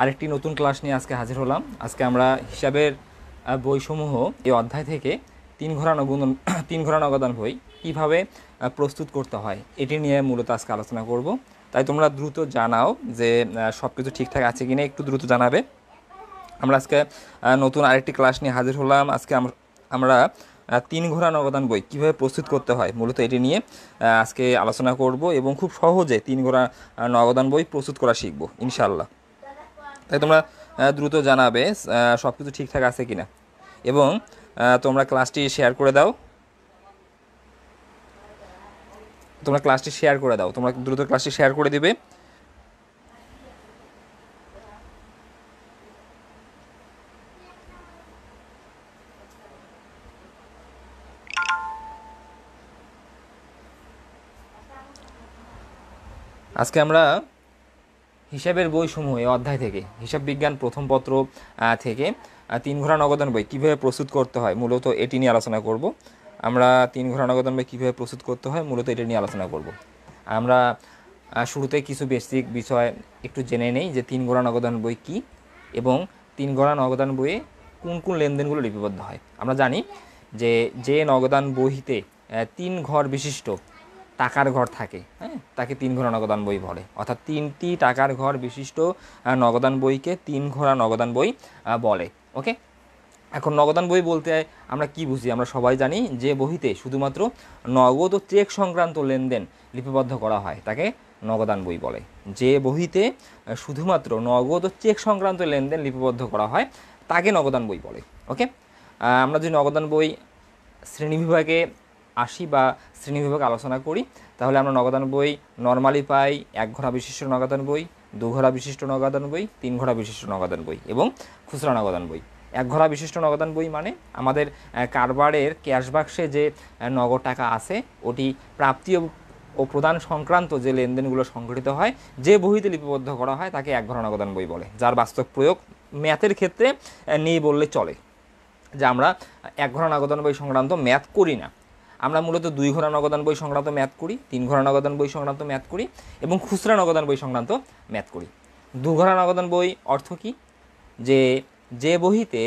আরেকটি নতুন ক্লাস নিয়ে আজকে হাজির হলাম আজকে আমরা হিসাবের বইসমূহ এই অধ্যায় থেকে তিন ঘোরা নগুন তিন ঘোরা নগদান বই কীভাবে প্রস্তুত করতে হয় এটি নিয়ে মূলত আজকে আলোচনা করব তাই তোমরা দ্রুত জানাও যে সব কিছু ঠিকঠাক আছে কিনা একটু দ্রুত জানাবে আমরা আজকে নতুন আরেকটি ক্লাস নিয়ে হাজির হলাম আজকে আমরা তিন ঘোরা নগদান বই কীভাবে প্রস্তুত করতে হয় মূলত এটি নিয়ে আজকে আলোচনা করব এবং খুব সহজে তিন ঘোরা নগদান বই প্রস্তুত করা শিখব ইনশাল্লাহ তাই তোমরা দ্রুত জানাবে সব কিছু ঠিকঠাক আছে কিনা এবং তোমরা ক্লাসটি শেয়ার করে দাও তোমরা ক্লাসটি শেয়ার করে দাও তোমরা দ্রুত ক্লাসটি শেয়ার করে দিবে আজকে আমরা হিসাবের সমূহ এই অধ্যায় থেকে হিসাব বিজ্ঞান প্রথম পত্র থেকে তিন ঘোড়া নগদন বই কীভাবে প্রস্তুত করতে হয় মূলত এটি নিয়ে আলোচনা করব আমরা তিন ঘোড়া নগদন বই কীভাবে প্রস্তুত করতে হয় মূলত এটি নিয়ে আলোচনা করব আমরা শুরুতে কিছু বেসিক বিষয় একটু জেনে নেই যে তিন ঘোড়া নগদান বই কী এবং তিন ঘোড়া নগদান বইয়ে কোন কোন লেনদেনগুলো লিপিবদ্ধ হয় আমরা জানি যে যে নগদান বইতে তিন ঘর বিশিষ্ট টাকার ঘর থাকে হ্যাঁ তাকে তিন ঘোড়া নগদান বই বলে অর্থাৎ তিনটি টাকার ঘর বিশিষ্ট নগদান বইকে তিন ঘোড়া নগদান বই বলে ওকে এখন নগদান বই বলতে আমরা কি বুঝি আমরা সবাই জানি যে বইতে শুধুমাত্র নগদ ও চেক সংক্রান্ত লেনদেন লিপিবদ্ধ করা হয় তাকে নগদান বই বলে যে বইতে শুধুমাত্র নগদ ও চেক সংক্রান্ত লেনদেন লিপিবদ্ধ করা হয় তাকে নগদান বই বলে ওকে আমরা যদি নগদান বই শ্রেণী বিভাগে আসি বা শ্রেণীবিভাগ আলোচনা করি তাহলে আমরা নগদান বই নর্মালি পাই এক ঘোড়া বিশিষ্ট নগদান বই দু ঘোড়া বিশিষ্ট নগদান বই তিন ঘোড়া বিশিষ্ট নগদান বই এবং খুচরা নগদান বই এক ঘোড়া বিশিষ্ট নগদান বই মানে আমাদের কারবারের ক্যাশবাক্সে যে নগদ টাকা আছে ওটি প্রাপ্তি ও প্রদান সংক্রান্ত যে লেনদেনগুলো সংঘটিত হয় যে বহিতে লিপিবদ্ধ করা হয় তাকে এক ঘোড়া নগদান বই বলে যার বাস্তব প্রয়োগ ম্যাথের ক্ষেত্রে নেই বললে চলে যে আমরা এক ঘোড়া নগদান বই সংক্রান্ত ম্যাথ করি না আমরা মূলত দুই ঘোড়া নগদান বই সংক্রান্ত ম্যাথ করি তিন ঘোড়া নগদান বই সংক্রান্ত ম্যাথ করি এবং খুচরা নগদান বই সংক্রান্ত ম্যাথ করি দু ঘোড়া নগদান বই অর্থ কী যে যে বহিতে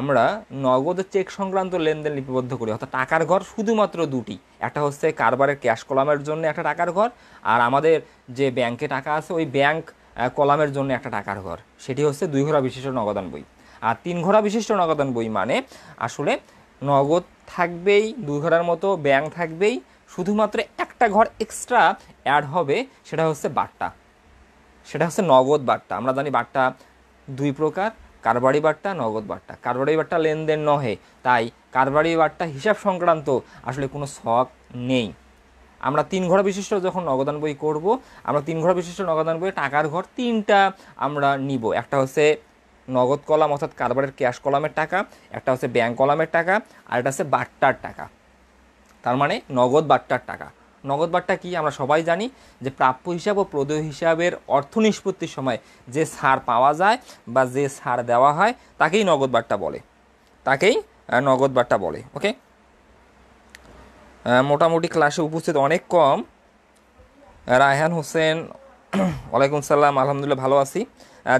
আমরা নগদ চেক সংক্রান্ত লেনদেন লিপিবদ্ধ করি অর্থাৎ টাকার ঘর শুধুমাত্র দুটি একটা হচ্ছে কারবারের ক্যাশ কলামের জন্য একটা টাকার ঘর আর আমাদের যে ব্যাংকে টাকা আছে ওই ব্যাংক কলামের জন্য একটা টাকার ঘর সেটি হচ্ছে দুই ঘোড়া বিশিষ্ট নগদান বই আর তিন ঘোড়া বিশিষ্ট নগদান বই মানে আসলে নগদ থাকবেই দু ঘরের মতো ব্যাঙ্ক থাকবেই শুধুমাত্র একটা ঘর এক্সট্রা অ্যাড হবে সেটা হচ্ছে বাট্টা সেটা হচ্ছে নগদ বাট্টা আমরা জানি বাট্টা দুই প্রকার কারবারি বাট্টা নগদ বাট্টা কারবারি বাট্টা লেনদেন নহে তাই কারবারি বাট্টা হিসাব সংক্রান্ত আসলে কোনো শখ নেই আমরা তিন ঘর বিশিষ্ট যখন নগদান বই করব আমরা তিন ঘর বিশিষ্ট নগদান বই টাকার ঘর তিনটা আমরা নিব একটা হচ্ছে নগদ কলাম অর্থাৎ কারবারের ক্যাশ কলামের টাকা একটা হচ্ছে ব্যাঙ্ক কলামের টাকা আর একটা হচ্ছে বাট্টার টাকা তার মানে নগদ বাট্টার টাকা নগদ বাট্টা কি আমরা সবাই জানি যে প্রাপ্য হিসাব ও প্রদেয় হিসাবের অর্থ নিষ্পত্তির সময় যে ছাড় পাওয়া যায় বা যে ছাড় দেওয়া হয় তাকেই নগদ বাট্টা বলে তাকেই নগদ বাট্টা বলে ওকে মোটামুটি ক্লাসে উপস্থিত অনেক কম রায়হান হোসেন ওয়ালাইকুম সাল্লাম আলহামদুলিল্লাহ ভালো আছি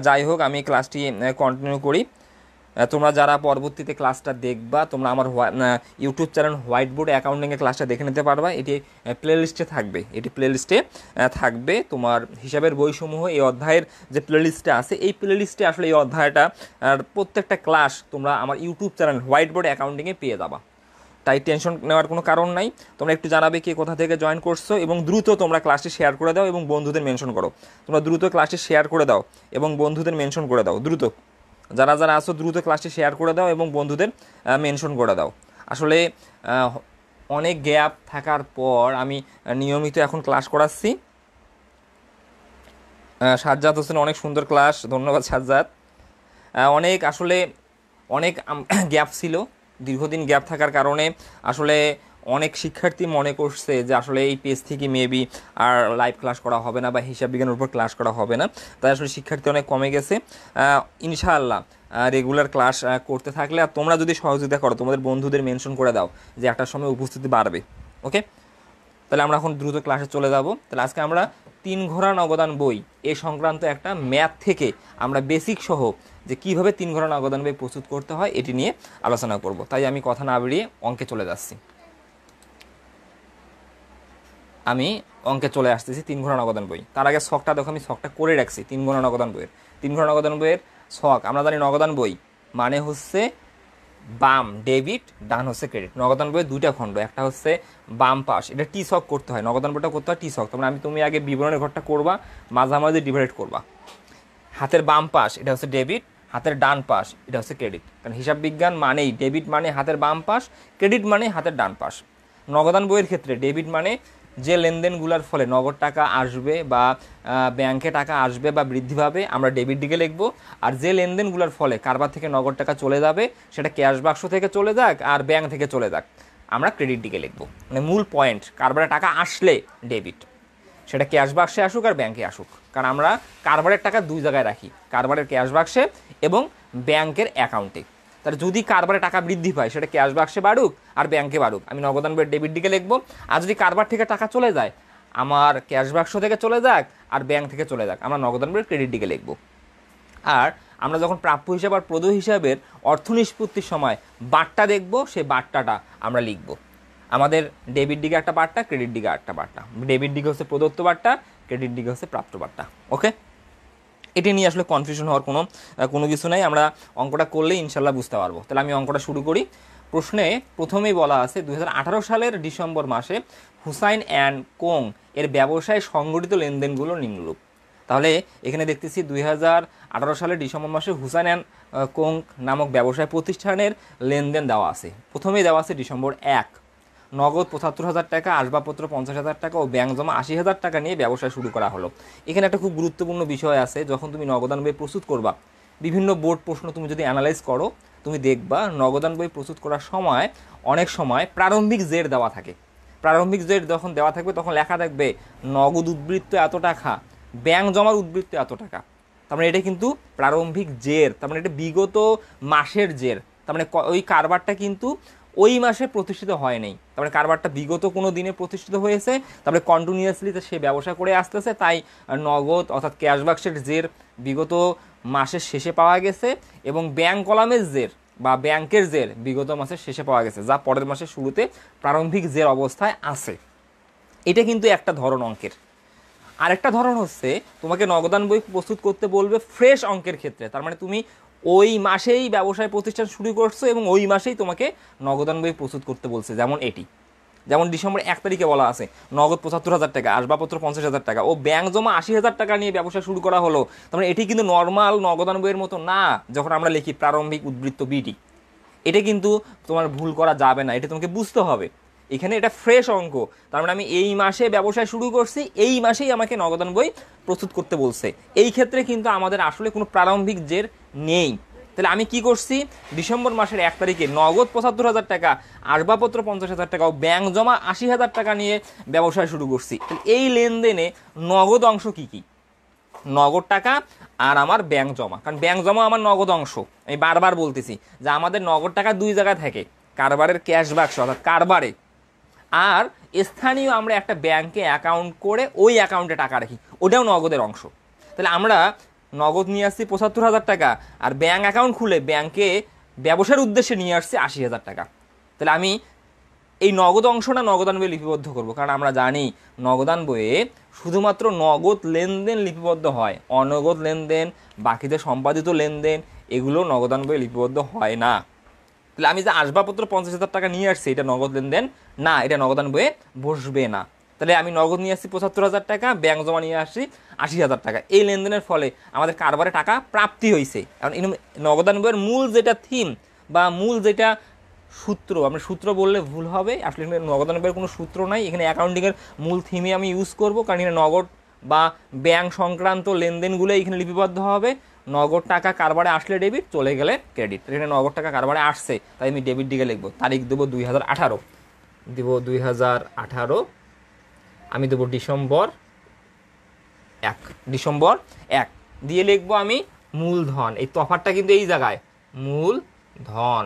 যাই হোক আমি ক্লাসটি কন্টিনিউ করি তোমরা যারা পরবর্তীতে ক্লাসটা দেখবা তোমরা আমার ইউটিউব চ্যানেল হোয়াইট বোর্ড অ্যাকাউন্টিংয়ে ক্লাসটা দেখে নিতে পারবা এটি প্লেলিস্টে থাকবে এটি প্লেলিস্টে থাকবে তোমার হিসাবের বইসমূহ এই অধ্যায়ের যে প্লেলিস্টটা আছে এই প্লেলিস্টে আসলে এই অধ্যায়টা প্রত্যেকটা ক্লাস তোমরা আমার ইউটিউব চ্যানেল হোয়াইট বোর্ড অ্যাকাউন্টিংয়ে পেয়ে যাবা তাই টেনশন নেওয়ার কোনো কারণ নাই তোমরা একটু জানাবে কে কোথা থেকে জয়েন করছো এবং দ্রুত তোমরা ক্লাসটি শেয়ার করে দাও এবং বন্ধুদের মেনশন করো তোমরা দ্রুত ক্লাসটি শেয়ার করে দাও এবং বন্ধুদের মেনশন করে দাও দ্রুত যারা যারা আসো দ্রুত ক্লাসটি শেয়ার করে দাও এবং বন্ধুদের মেনশন করে দাও আসলে অনেক গ্যাপ থাকার পর আমি নিয়মিত এখন ক্লাস করাচ্ছি সাজ্জাদ হোসেন অনেক সুন্দর ক্লাস ধন্যবাদ সাজ্জাদ অনেক আসলে অনেক গ্যাপ ছিল দীর্ঘদিন গ্যাপ থাকার কারণে আসলে অনেক শিক্ষার্থী মনে করছে যে আসলে এই পেজ থেকে মেবি আর লাইভ ক্লাস করা হবে না বা হিসাব বিজ্ঞানের উপর ক্লাস করা হবে না তাই আসলে শিক্ষার্থী অনেক কমে গেছে ইনশাআল্লাহ রেগুলার ক্লাস করতে থাকলে আর তোমরা যদি সহযোগিতা করো তোমাদের বন্ধুদের মেনশন করে দাও যে একটা সময় উপস্থিতি বাড়বে ওকে তাহলে আমরা এখন দ্রুত ক্লাসে চলে যাব তাহলে আজকে আমরা তিন ঘোড়া নবদান বই এ সংক্রান্ত একটা ম্যাথ থেকে আমরা বেসিক সহ যে কীভাবে তিন ঘটনা অবদান বেগ প্রস্তুত করতে হয় এটি নিয়ে আলোচনা করব তাই আমি কথা না বেরিয়ে অঙ্কে চলে যাচ্ছি আমি অঙ্কে চলে আসতেছি তিন ঘটনা অবদান বই তার আগে শখটা দেখো আমি শখটা করে রাখছি তিন ঘটনা অবদান বইয়ের তিন ঘটনা অবদান বইয়ের শখ আমরা জানি নগদান বই মানে হচ্ছে বাম ডেবিট ডান হচ্ছে ক্রেডিট নগদান বইয়ের দুইটা খণ্ড একটা হচ্ছে বাম পাশ এটা টি শখ করতে হয় নগদান বইটা করতে হয় টি শখ তারপরে মানে আমি তুমি আগে বিবরণের ঘরটা করবা মাঝামাঝি ডিভাইড করবা হাতের বাম পাশ এটা হচ্ছে ডেবিট হাতের ডান পাশ এটা হচ্ছে ক্রেডিট কারণ হিসাব বিজ্ঞান মানেই ডেবিট মানে হাতের বাম পাশ ক্রেডিট মানে হাতের ডান পাশ নগদান বইয়ের ক্ষেত্রে ডেবিট মানে যে লেনদেনগুলোর ফলে নগদ টাকা আসবে বা ব্যাংকে টাকা আসবে বা বৃদ্ধি পাবে আমরা ডেবিট দিকে লিখবো আর যে লেনদেনগুলোর ফলে কারবার থেকে নগদ টাকা চলে যাবে সেটা ক্যাশ বাক্স থেকে চলে যাক আর ব্যাংক থেকে চলে যাক আমরা ক্রেডিট দিকে লিখবো মানে মূল পয়েন্ট কারবারে টাকা আসলে ডেবিট সেটা ক্যাশ বাক্সে আসুক আর ব্যাংকে আসুক কারণ আমরা কারবারের টাকা দুই জায়গায় রাখি কারবারের ক্যাশ বাক্সে এবং ব্যাংকের অ্যাকাউন্টে তাহলে যদি কারবারে টাকা বৃদ্ধি পায় সেটা ক্যাশ বাক্সে বাড়ুক আর ব্যাংকে বাড়ুক আমি নগদান বের ডেবিট দিকে লিখবো আর যদি কারবার থেকে টাকা চলে যায় আমার ক্যাশ বাক্স থেকে চলে যাক আর ব্যাংক থেকে চলে যাক আমরা নগদান বের ক্রেডিট দিকে লিখবো আর আমরা যখন প্রাপ্য হিসাব আর প্রদেয় হিসাবের অর্থ নিষ্পত্তির সময় বাট্টা দেখব সে বাট্টাটা আমরা লিখবো আমাদের ডেবিট দিকে একটা বার্তা ক্রেডিট দিকে একটা বার্তা ডেবিট দিকে হচ্ছে প্রদত্ত বার্তা ক্রেডিট দিকে হচ্ছে প্রাপ্ত বার্তা ওকে এটি নিয়ে আসলে কনফিউশন হওয়ার কোনো কোনো কিছু নাই আমরা অঙ্কটা করলেই ইনশাল্লাহ বুঝতে পারবো তাহলে আমি অঙ্কটা শুরু করি প্রশ্নে প্রথমেই বলা আছে দু সালের ডিসেম্বর মাসে হুসাইন অ্যান্ড কোং এর ব্যবসায় সংগঠিত লেনদেনগুলো নিম্নরূপ তাহলে এখানে দেখতেছি দুই সালের ডিসেম্বর মাসে হুসাইন অ্যান্ড কোং নামক ব্যবসায় প্রতিষ্ঠানের লেনদেন দেওয়া আছে প্রথমেই দেওয়া আছে ডিসেম্বর এক নগদ পঁচাত্তর হাজার টাকা আসবাবপত্র পঞ্চাশ হাজার টাকা ও ব্যাংক জমা আশি হাজার টাকা নিয়ে ব্যবসা শুরু করা হলো এখানে একটা খুব গুরুত্বপূর্ণ বিষয় আছে যখন তুমি নগদান বই প্রস্তুত করবা বিভিন্ন বোর্ড প্রশ্ন তুমি যদি অ্যানালাইজ করো তুমি দেখবা নগদান বই প্রস্তুত করার সময় অনেক সময় প্রারম্ভিক জের দেওয়া থাকে প্রারম্ভিক জের যখন দেওয়া থাকবে তখন লেখা থাকবে নগদ উদ্বৃত্ত এত টাকা ব্যাংক জমার উদ্বৃত্ত এত টাকা তার মানে এটা কিন্তু প্রারম্ভিক জের তার মানে এটা বিগত মাসের জের তার মানে ওই কারবারটা কিন্তু ওই মাসে প্রতিষ্ঠিত হয় নাই তারপরে কারবারটা বিগত কোনো দিনে প্রতিষ্ঠিত হয়েছে তারপরে কন্টিনিউয়াসলি সে ব্যবসা করে আসতেছে তাই নগদ অর্থাৎ ক্যাশবাক্সের জের বিগত মাসের শেষে পাওয়া গেছে এবং ব্যাংক কলামের জের বা ব্যাংকের জের বিগত মাসের শেষে পাওয়া গেছে যা পরের মাসের শুরুতে প্রারম্ভিক জের অবস্থায় আছে এটা কিন্তু একটা ধরন অঙ্কের আরেকটা ধরন হচ্ছে তোমাকে নগদান বই প্রস্তুত করতে বলবে ফ্রেশ অঙ্কের ক্ষেত্রে তার মানে তুমি ওই মাসেই ব্যবসায় প্রতিষ্ঠান শুরু করছো এবং ওই মাসেই তোমাকে নগদান বই প্রস্তুত করতে বলছে যেমন এটি যেমন ডিসেম্বর এক তারিখে বলা আছে নগদ পঁচাত্তর হাজার টাকা আসবাবপত্র পঞ্চাশ হাজার টাকা ও ব্যাংক জমা আশি হাজার টাকা নিয়ে ব্যবসা শুরু করা হলো তারপরে মানে এটি কিন্তু নর্মাল নগদান বইয়ের মতো না যখন আমরা লিখি প্রারম্ভিক উদ্বৃত্ত বিটি এটা কিন্তু তোমার ভুল করা যাবে না এটা তোমাকে বুঝতে হবে এখানে এটা ফ্রেশ অঙ্ক তার মানে আমি এই মাসে ব্যবসা শুরু করছি এই মাসেই আমাকে নগদান বই প্রস্তুত করতে বলছে এই ক্ষেত্রে কিন্তু আমাদের আসলে কোনো প্রারম্ভিক জের নেই তাহলে আমি কি করছি ডিসেম্বর মাসের এক তারিখে নগদ পঁচাত্তর হাজার টাকা আসবাবপত্র পঞ্চাশ হাজার টাকা ও ব্যাঙ্ক জমা আশি হাজার টাকা নিয়ে ব্যবসায় শুরু করছি এই লেনদেনে নগদ অংশ কি কি নগদ টাকা আর আমার ব্যাঙ্ক জমা কারণ ব্যাঙ্ক জমা আমার নগদ অংশ আমি বারবার বলতেছি যে আমাদের নগদ টাকা দুই জায়গায় থাকে কারবারের ক্যাশ বাক্স অর্থাৎ কারবারে আর স্থানীয় আমরা একটা ব্যাংকে অ্যাকাউন্ট করে ওই অ্যাকাউন্টে টাকা রাখি ওটাও নগদের অংশ তাহলে আমরা নগদ নিয়ে আসছি পঁচাত্তর হাজার টাকা আর ব্যাঙ্ক অ্যাকাউন্ট খুলে ব্যাংকে ব্যবসার উদ্দেশ্যে নিয়ে আসছি আশি হাজার টাকা তাহলে আমি এই নগদ অংশটা নগদান বইয়ে লিপিবদ্ধ করব কারণ আমরা জানি নগদান বইয়ে শুধুমাত্র নগদ লেনদেন লিপিবদ্ধ হয় অনগদ লেনদেন বাকিতে সম্পাদিত লেনদেন এগুলো নগদান বইয়ে লিপিবদ্ধ হয় না তাহলে আমি যে আসবাবপত্র পঞ্চাশ হাজার টাকা নিয়ে আসছি এটা নগদ লেনদেন না এটা নগদান বইয়ে বসবে না তাহলে আমি নগদ নিয়ে আসছি পঁচাত্তর হাজার টাকা ব্যাঙ্ক জমা নিয়ে আসছি আশি হাজার টাকা এই লেনদেনের ফলে আমাদের কারবারে টাকা প্রাপ্তি হয়েছে কারণ নগদান বইয়ের মূল যেটা থিম বা মূল যেটা সূত্র আমরা সূত্র বললে ভুল হবে আসলে এখানে নগদান বইয়ের কোনো সূত্র নাই এখানে অ্যাকাউন্টিংয়ের মূল থিমে আমি ইউজ করব কারণ এখানে নগদ বা ব্যাঙ্ক সংক্রান্ত লেনদেনগুলো এখানে লিপিবদ্ধ হবে নগদ টাকা কারবারে আসলে ডেবিট চলে গেলে ক্রেডিট এখানে নগদ টাকা কারবারে আসছে তাই আমি ডেবিট দিকে লিখবো তারিখ দেবো দুই হাজার আঠারো দেবো দুই হাজার আঠারো আমি দেবো ডিসেম্বর এক ডিসেম্বর এক দিয়ে লিখবো আমি মূলধন এই তফারটা কিন্তু এই জায়গায় মূল ধন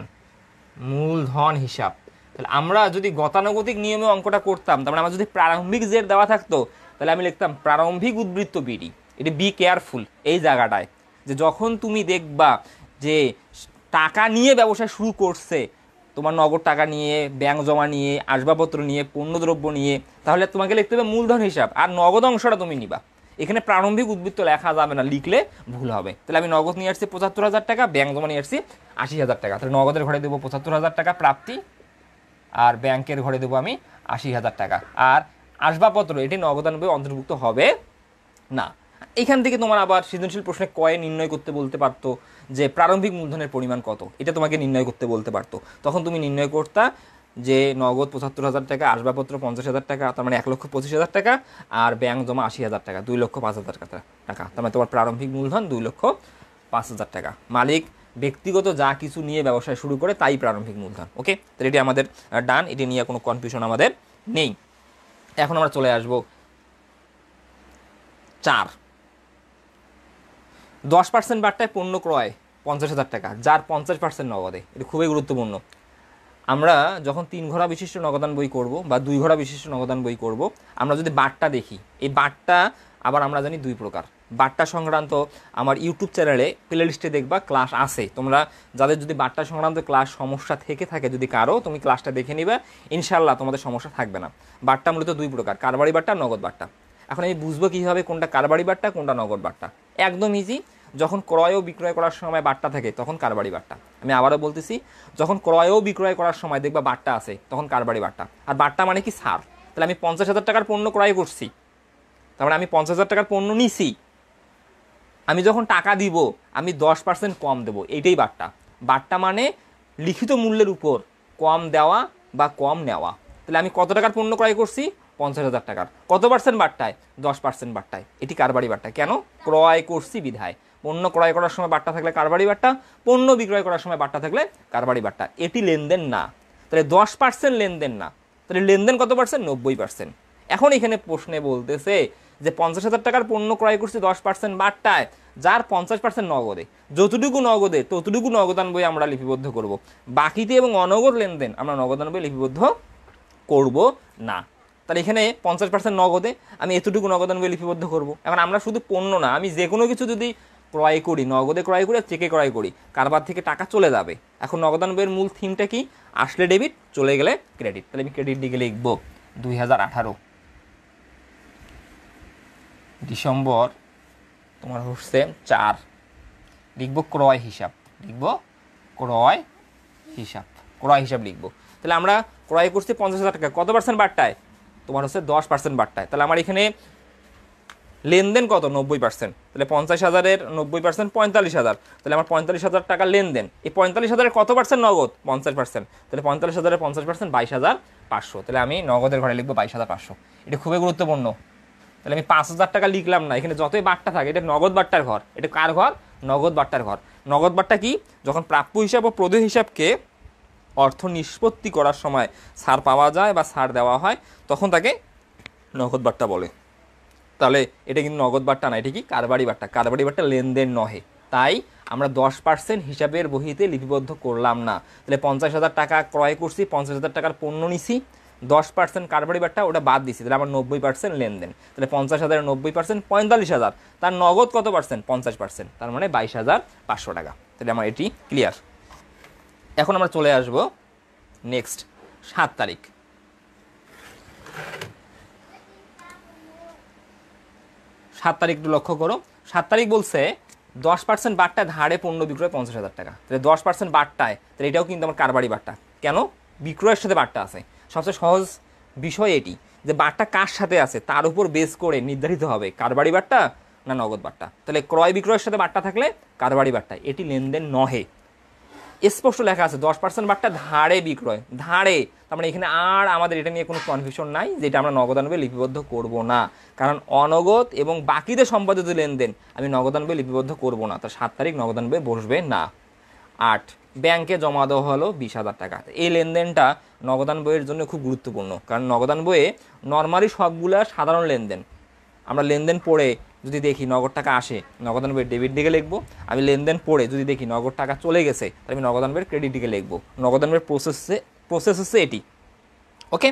মূলধন হিসাব তাহলে আমরা যদি গতানুগতিক নিয়মে অঙ্কটা করতাম তারপরে আমার যদি প্রারম্ভিক জের দেওয়া থাকতো তাহলে আমি লিখতাম প্রারম্ভিক উদ্বৃত্ত বিডি এটা বি কেয়ারফুল এই জায়গাটায় যে যখন তুমি দেখবা যে টাকা নিয়ে ব্যবসা শুরু করছে তোমার নগদ টাকা নিয়ে ব্যাঙ্ক জমা নিয়ে আসবাবপত্র নিয়ে পণ্যদ্রব্য নিয়ে তাহলে তোমাকে লিখতে হবে মূলধন হিসাব আর নগদ অংশটা তুমি নিবা এখানে প্রারম্ভিক উদ্বৃত্ত লেখা যাবে না লিখলে ভুল হবে তাহলে আমি নগদ নিয়ে আসছি পঁচাত্তর হাজার টাকা ব্যাঙ্ক জমা নিয়ে আসছি আশি হাজার টাকা তাহলে নগদের ঘরে দেবো পঁচাত্তর হাজার টাকা প্রাপ্তি আর ব্যাংকের ঘরে দেবো আমি আশি হাজার টাকা আর আসবাবপত্র এটি নগদানবে অন্তর্ভুক্ত হবে না এখান থেকে তোমার আবার সৃজনশীল প্রশ্নে কয়ে নির্ণয় করতে বলতে পারতো যে প্রারম্ভিক মূলধনের পরিমাণ কত এটা তোমাকে নির্ণয় করতে বলতে পারতো তখন তুমি নির্ণয় করতা যে নগদ পঁচাত্তর হাজার টাকা আসবাবপত্র পঞ্চাশ হাজার টাকা তার মানে এক লক্ষ পঁচিশ হাজার টাকা আর ব্যাংক জমা আশি হাজার টাকা দুই লক্ষ পাঁচ হাজার টাকা তার মানে তোমার প্রারম্ভিক মূলধন দুই লক্ষ পাঁচ হাজার টাকা মালিক ব্যক্তিগত যা কিছু নিয়ে ব্যবসায় শুরু করে তাই প্রারম্ভিক মূলধন ওকে তো এটি আমাদের ডান এটি নিয়ে কোনো কনফিউশন আমাদের নেই এখন আমরা চলে আসব চার দশ পার্সেন্ট বার্তায় পণ্য ক্রয় পঞ্চাশ হাজার টাকা যার পঞ্চাশ পার্সেন্ট নগদে এটা খুবই গুরুত্বপূর্ণ আমরা যখন তিন ঘোড়া বিশিষ্ট নগদান বই করব বা দুই ঘোড়া বিশিষ্ট নগদান বই করব আমরা যদি বাট্টা দেখি এই বাট্টা আবার আমরা জানি দুই প্রকার বার্তা সংক্রান্ত আমার ইউটিউব চ্যানেলে প্লে লিস্টে দেখবা ক্লাস আছে তোমরা যাদের যদি বার্তা সংক্রান্ত ক্লাস সমস্যা থেকে থাকে যদি কারো তুমি ক্লাসটা দেখে নিবে ইনশাল্লাহ তোমাদের সমস্যা থাকবে না বাট্টা মূলত দুই প্রকার কারবাড়ি বাট্টা নগদ বাট্টা এখন আমি বুঝবো কীভাবে কোনটা কারবাড়ি বাট্টা কোনটা নগদ বাট্টা একদম ইজি যখন ক্রয় ও বিক্রয় করার সময় বাট্টা থাকে তখন কারবারি বাট্টা আমি আবারও বলতেছি যখন ক্রয় ও বিক্রয় করার সময় দেখবা বাট্টা আছে তখন কারবারি বাট্টা আর বাট্টা মানে কি সার তাহলে আমি পঞ্চাশ হাজার টাকার পণ্য ক্রয় করছি তার মানে আমি পঞ্চাশ হাজার টাকার পণ্য নিছি আমি যখন টাকা দিব আমি দশ পার্সেন্ট কম দেবো এইটাই বাট্টা বাট্টা মানে লিখিত মূল্যের উপর কম দেওয়া বা কম নেওয়া তাহলে আমি কত টাকার পণ্য ক্রয় করছি পঞ্চাশ হাজার টাকার কত পার্সেন্ট বাট্টায় দশ পার্সেন্ট বাট্টায় এটি কারবারি বাট্টা কেন ক্রয় করছি বিধায় পণ্য ক্রয় করার সময় বার্তা থাকলে কারবারি বার্তা পণ্য বিক্রয় করার সময় বার্তা থাকলে কারবারি বার্তা এটি লেনদেন না তাহলে দশ পার্সেন্ট লেনদেন না তাহলে লেনদেন কত পার্সেন্ট নব্বই পার্সেন্ট এখন এখানে প্রশ্নে বলতেছে যে পঞ্চাশ হাজার টাকার পণ্য ক্রয় করছি দশ পার্সেন্ট বার্তায় যার পঞ্চাশ পার্সেন্ট নগদে যতটুকু নগদে ততটুকু নগদান বই আমরা লিপিবদ্ধ করব। বাকিতে এবং অনগদ লেনদেন আমরা নগদান বই লিপিবদ্ধ করব না তাহলে এখানে পঞ্চাশ পার্সেন্ট নগদে আমি এতটুকু নগদান বই লিপিবদ্ধ করব এখন আমরা শুধু পণ্য না আমি যে কোনো কিছু যদি ক্রয় করি নগদে ক্রয় করি আর চেকে ক্রয় করি কারবার থেকে টাকা চলে যাবে এখন নগদান বইয়ের মূল থিমটা কি আসলে ডেবিট চলে গেলে ক্রেডিট তাহলে আমি ক্রেডিট দিকে লিখবো দুই হাজার আঠারো ডিসেম্বর তোমার হচ্ছে চার লিখবো ক্রয় হিসাব লিখব ক্রয় হিসাব ক্রয় হিসাব লিখব তাহলে আমরা ক্রয় করছি পঞ্চাশ হাজার টাকা কত পার্সেন্ট বাড়টায় তোমার হচ্ছে দশ পার্সেন্ট বাড়টায় তাহলে আমার এখানে লেনদেন কত নব্বই পার্সেন্ট তাহলে পঞ্চাশ হাজারের নব্বই পার্সেন্ট পঁয়তাল্লিশ হাজার তাহলে আমার পঁয়তাল্লিশ হাজার টাকা লেনদেন এই পঁয়তাল্লিশ হাজারের কত পার্সেন্ট নগদ পঞ্চাশ পার্সেন্ট তাহলে পঁয়তাল্লিশ হাজারের পঞ্চাশ পার্সেন্ট বাইশ হাজার পাঁচশো তাহলে আমি নগদের ঘরে লিখবো বাইশ হাজার পাঁচশো এটা খুবই গুরুত্বপূর্ণ তাহলে আমি পাঁচ হাজার টাকা লিখলাম না এখানে যতই বাট্টা থাকে এটা নগদ বাট্টার ঘর এটা কার ঘর নগদ বাট্টার ঘর নগদ বাট্টা কি যখন প্রাপ্য হিসাব ও প্রদেয় হিসাবকে অর্থ নিষ্পত্তি করার সময় সার পাওয়া যায় বা সার দেওয়া হয় তখন তাকে নগদ বাট্টা বলে তাহলে এটা কিন্তু নগদ বাট্টা না এটা কি কারবারি বাট্টা কারবারি বাট্টা লেনদেন নহে তাই আমরা দশ পার্সেন্ট হিসাবের বহিতে লিপিবদ্ধ করলাম না তাহলে পঞ্চাশ হাজার টাকা ক্রয় করছি পঞ্চাশ হাজার টাকার পণ্য নিছি দশ পার্সেন্ট কারবারি বাট্টা ওটা বাদ দিছি তাহলে আমার নব্বই পার্সেন্ট লেনদেন তাহলে পঞ্চাশ হাজার নব্বই পার্সেন্ট পঁয়তাল্লিশ হাজার তার নগদ কত পার্সেন্ট পঞ্চাশ পার্সেন্ট তার মানে বাইশ হাজার পাঁচশো টাকা তাহলে আমার এটি ক্লিয়ার এখন আমরা চলে আসব নেক্সট সাত তারিখ সাত তারিখ একটু লক্ষ্য করো সাত তারিখ বলছে দশ পার্সেন্ট বাট্টা ধারে পণ্য বিক্রয় পঞ্চাশ হাজার টাকা তাহলে দশ পার্সেন্ট বাট্টায় তাহলে এটাও কিন্তু আমার কারবারি বাট্টা কেন বিক্রয়ের সাথে বাট্টা আছে সবচেয়ে সহজ বিষয় এটি যে বাট্টা কার সাথে আছে তার উপর বেস করে নির্ধারিত হবে কারবারি বাট্টা না নগদ বাট্টা তাহলে ক্রয় বিক্রয়ের সাথে বাট্টা থাকলে কারবারি বাট্টা এটি লেনদেন নহে স্পষ্ট লেখা আছে দশ পার্সেন্ট বারটা ধারে বিক্রয় ধারে তার মানে এখানে আর আমাদের এটা নিয়ে কোনো কনফিউশন নাই যেটা আমরা নগদানবে লিপিবদ্ধ করব না কারণ অনগদ এবং বাকিদের সম্পাদিত লেনদেন আমি নগদানবে লিপিবদ্ধ করব না তার সাত তারিখ নগদানবে বসবে না আট ব্যাংকে জমা দেওয়া হলো বিশ হাজার টাকা এই লেনদেনটা নগদান বইয়ের জন্য খুব গুরুত্বপূর্ণ কারণ নগদান বইয়ে নর্মালি সবগুলো সাধারণ লেনদেন আমরা লেনদেন পড়ে যদি দেখি নগদ টাকা আসে নগদান বের ডেবিট দিকে লিখবো আমি লেনদেন পড়ে যদি দেখি নগদ টাকা চলে গেছে তাহলে আমি নগদান বের ক্রেডিট দিকে লিখবো নগদান বের প্রসেসে প্রসেস হচ্ছে এটি ওকে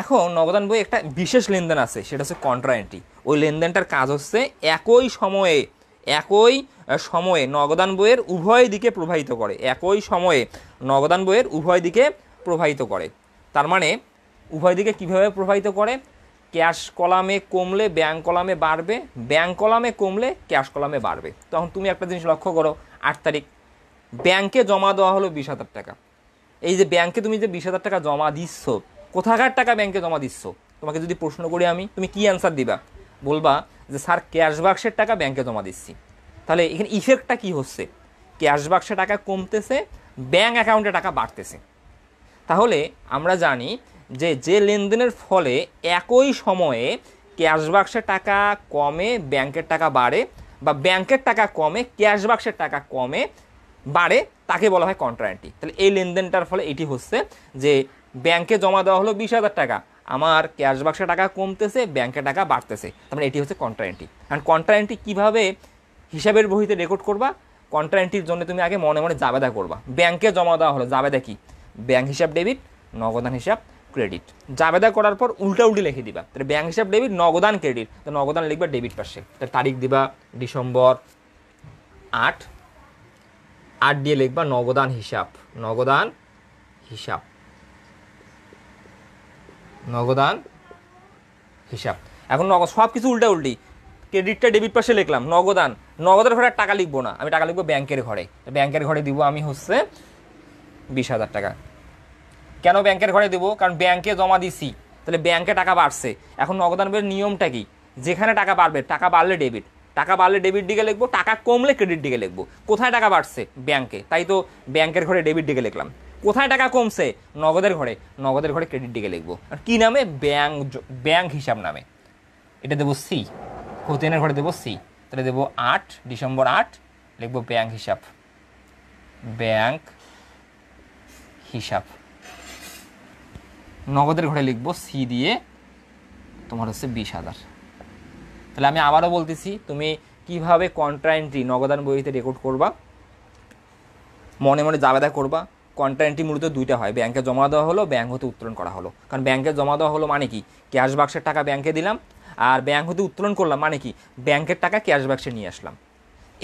এখন নগদান বই একটা বিশেষ লেনদেন আছে সেটা হচ্ছে কন্ট্রা এন্ট্রি ওই লেনদেনটার কাজ হচ্ছে একই সময়ে একই সময়ে নগদান বইয়ের উভয় দিকে প্রবাহিত করে একই সময়ে নগদান বইয়ের উভয় দিকে প্রবাহিত করে তার মানে উভয় দিকে কীভাবে প্রবাহিত করে ক্যাশ কলামে কমলে ব্যাঙ্ক কলামে বাড়বে ব্যাঙ্ক কলামে কমলে ক্যাশ কলামে বাড়বে তখন তুমি একটা জিনিস লক্ষ্য করো আট তারিখ ব্যাংকে জমা দেওয়া হলো বিশ হাজার টাকা এই যে ব্যাংকে তুমি যে বিশ হাজার টাকা জমা দিচ্ছ কোথাকার টাকা ব্যাংকে জমা দিচ্ছ তোমাকে যদি প্রশ্ন করি আমি তুমি কি অ্যান্সার দিবা বলবা যে স্যার ক্যাশ বাক্সের টাকা ব্যাংকে জমা দিচ্ছি তাহলে এখানে ইফেক্টটা কি হচ্ছে ক্যাশ বাক্সে টাকা কমতেছে ব্যাঙ্ক অ্যাকাউন্টে টাকা বাড়তেছে তাহলে আমরা জানি যে যে লেনদেনের ফলে একই সময়ে ক্যাশ টাকা কমে ব্যাংকের টাকা বাড়ে বা ব্যাংকের টাকা কমে ক্যাশ বাক্সের টাকা কমে বাড়ে তাকে বলা হয় কন্ট্রাটি তাহলে এই লেনদেনটার ফলে এটি হচ্ছে যে ব্যাংকে জমা দেওয়া হলো বিশ হাজার টাকা আমার ক্যাশ বাক্সে টাকা কমতেছে ব্যাংকে টাকা বাড়তেছে তার মানে এটি হচ্ছে কন্ট্রাটি কারণ কন্ট্রাটি কীভাবে হিসাবের বহিতে রেকর্ড করবা কন্ট্রাটির জন্য তুমি আগে মনে মনে জাবেদা করবা ব্যাংকে জমা দেওয়া হলো জাবেদা কি ব্যাংক হিসাব ডেবিট নগদান হিসাব ক্রেডিট জাবেদা করার পর উল্টা উল্টি লিখে দিবা তাহলে ব্যাংক হিসাব ডেবিট নগদান ক্রেডিট তো নগদান লিখবা ডেবিট পাশে তাহলে তারিখ দিবা ডিসেম্বর আট আট দিয়ে লিখবা নগদান হিসাব নগদান হিসাব নগদান হিসাব এখন নগদ সব কিছু উল্টা উল্টি ক্রেডিটটা ডেবিট পাশে লিখলাম নগদান নগদের ঘরে টাকা লিখবো না আমি টাকা লিখবো ব্যাংকের ঘরে ব্যাংকের ঘরে দিব আমি হচ্ছে বিশ হাজার টাকা কেন ব্যাংকের ঘরে দেবো কারণ ব্যাংকে জমা দিছি তাহলে ব্যাংকে টাকা বাড়ছে এখন নগদান বের নিয়মটা কি যেখানে টাকা বাড়বে টাকা বাড়লে ডেবিট টাকা বাড়লে ডেবিট দিকে লিখবো টাকা কমলে ক্রেডিট দিকে লিখবো কোথায় টাকা বাড়ছে ব্যাংকে তাই তো ব্যাংকের ঘরে ডেবিট দিকে লিখলাম কোথায় টাকা কমছে নগদের ঘরে নগদের ঘরে ক্রেডিট দিকে লিখবো আর কী নামে ব্যাংক ব্যাংক হিসাব নামে এটা দেবো সি হোতেনের ঘরে দেবো সি তাহলে দেবো আট ডিসেম্বর আট লিখবো ব্যাংক হিসাব ব্যাংক হিসাব নগদের ঘরে লিখব সি দিয়ে তোমার হচ্ছে বিশ হাজার তাহলে আমি আবারও বলতেছি তুমি কিভাবে কন্ট্রা এন্ট্রি নগদান বইতে রেকর্ড করবা মনে মনে জাবেদা করবা কন্ট্রা এন্ট্রি মূলত দুইটা হয় ব্যাংকে জমা দেওয়া হলো ব্যাংক হতে উত্তোলন করা হলো কারণ ব্যাংকে জমা দেওয়া হলো মানে কি ক্যাশ বাক্সের টাকা ব্যাংকে দিলাম আর ব্যাংক হতে উত্তোলন করলাম মানে কি ব্যাংকের টাকা ক্যাশ বাক্সে নিয়ে আসলাম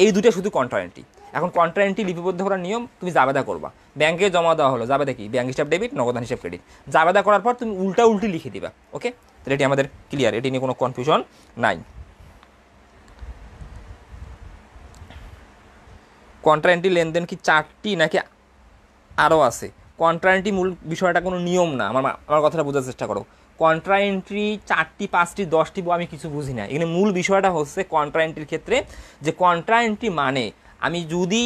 এই দুটো শুধু কন্ট্রা এন্ট্রি এখন কন্ট্রান্টি লিপিবদ্ধ করার নিয়ম তুমি জাবেদা করবা ব্যাঙ্কে জমা দেওয়া হলো জাবেদা কি ব্যাঙ্ক হিসাব ডেবিট নগদান হিসাব ক্রেডিট জাবেদা করার পর তুমি উল্টা উল্টি লিখে দিবা ওকে তাহলে এটি আমাদের ক্লিয়ার এটি নিয়ে কোনো কনফিউশন নাই কন্ট্রান্টি লেনদেন কি চারটি নাকি আরও আছে কন্ট্রান্টি মূল বিষয়টা কোনো নিয়ম না আমার আমার কথাটা বোঝার চেষ্টা করো কন্ট্রা এন্ট্রি চারটি পাঁচটি দশটি আমি কিছু বুঝি না এখানে মূল বিষয়টা হচ্ছে কন্ট্রা এন্ট্রির ক্ষেত্রে যে কন্ট্রা এন্ট্রি মানে আমি যদি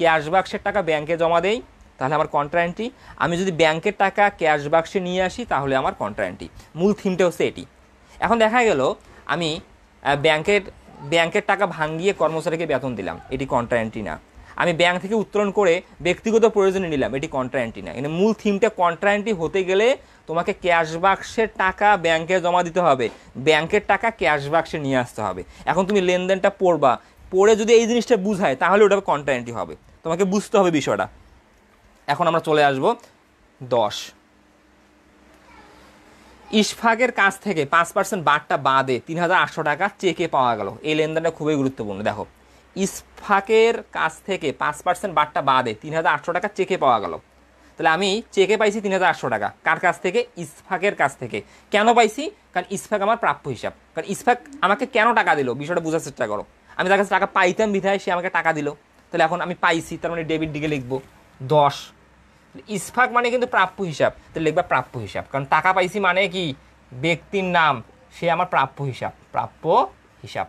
ক্যাশ বাক্সের টাকা ব্যাংকে জমা দেই তাহলে আমার কন্ট্রা এন্ট্রি আমি যদি ব্যাংকের টাকা ক্যাশ বাক্সে নিয়ে আসি তাহলে আমার কন্ট্রা এন্ট্রি মূল থিমটা হচ্ছে এটি এখন দেখা গেল আমি ব্যাংকের ব্যাংকের টাকা ভাঙিয়ে কর্মচারীকে বেতন দিলাম এটি কন্ট্রা এন্ট্রি না আমি ব্যাংক থেকে উত্তোলন করে ব্যক্তিগত প্রয়োজনে নিলাম এটি কন্ট্রা এন্ট্রি না কিন্তু মূল থিমটা কন্ট্রা এন্ট্রি হতে গেলে তোমাকে ক্যাশ বাক্সের টাকা ব্যাংকে জমা দিতে হবে ব্যাংকের টাকা ক্যাশ বাক্সে নিয়ে আসতে হবে এখন তুমি লেনদেনটা পড়বা পড়ে যদি এই জিনিসটা বুঝায় তাহলে ওটা কন্টেন্টই হবে তোমাকে বুঝতে হবে বিষয়টা এখন আমরা চলে আসব দশ ইশফাকের কাছ থেকে পাঁচ পার্সেন্ট বারটা বাদে তিন হাজার আটশো টাকা চেকে পাওয়া গেল এই লেনদেনটা খুবই গুরুত্বপূর্ণ দেখো ইসফাকের কাছ থেকে পাঁচ পার্সেন্ট বারটা বাদে তিন হাজার আটশো টাকা চেকে পাওয়া গেল তাহলে আমি চেকে পাইছি তিন হাজার আটশো টাকা কার কাছ থেকে ইসফাকের কাছ থেকে কেন পাইছি কারণ ইসফাক আমার প্রাপ্য হিসাব কারণ ইসফাক আমাকে কেন টাকা দিল বিষয়টা বোঝার চেষ্টা করো আমি তার কাছে টাকা পাইতাম বিধায় সে আমাকে টাকা দিল তাহলে এখন আমি পাইছি তার মানে ডেবিট দিকে লিখবো দশ ইস্ফাক মানে কিন্তু প্রাপ্য হিসাব তাহলে লিখবা প্রাপ্য হিসাব কারণ টাকা পাইছি মানে কি ব্যক্তির নাম সে আমার প্রাপ্য হিসাব প্রাপ্য হিসাব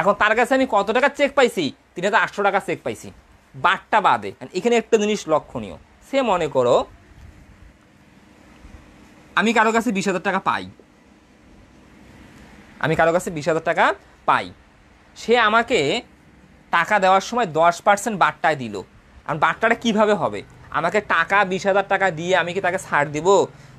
এখন তার কাছে আমি কত টাকা চেক পাইছি তিনি হাজার আটশো টাকা চেক পাইছি বারটা বাদে এখানে একটা জিনিস লক্ষণীয় সে মনে করো আমি কারো কাছে বিশ হাজার টাকা পাই আমি কারো কাছে বিশ হাজার টাকা পাই সে আমাকে টাকা দেওয়ার সময় দশ পার্সেন্ট বাট্টায় দিল আর বাট্টাটা কীভাবে হবে আমাকে টাকা বিশ হাজার টাকা দিয়ে আমি কি তাকে ছাড় দিব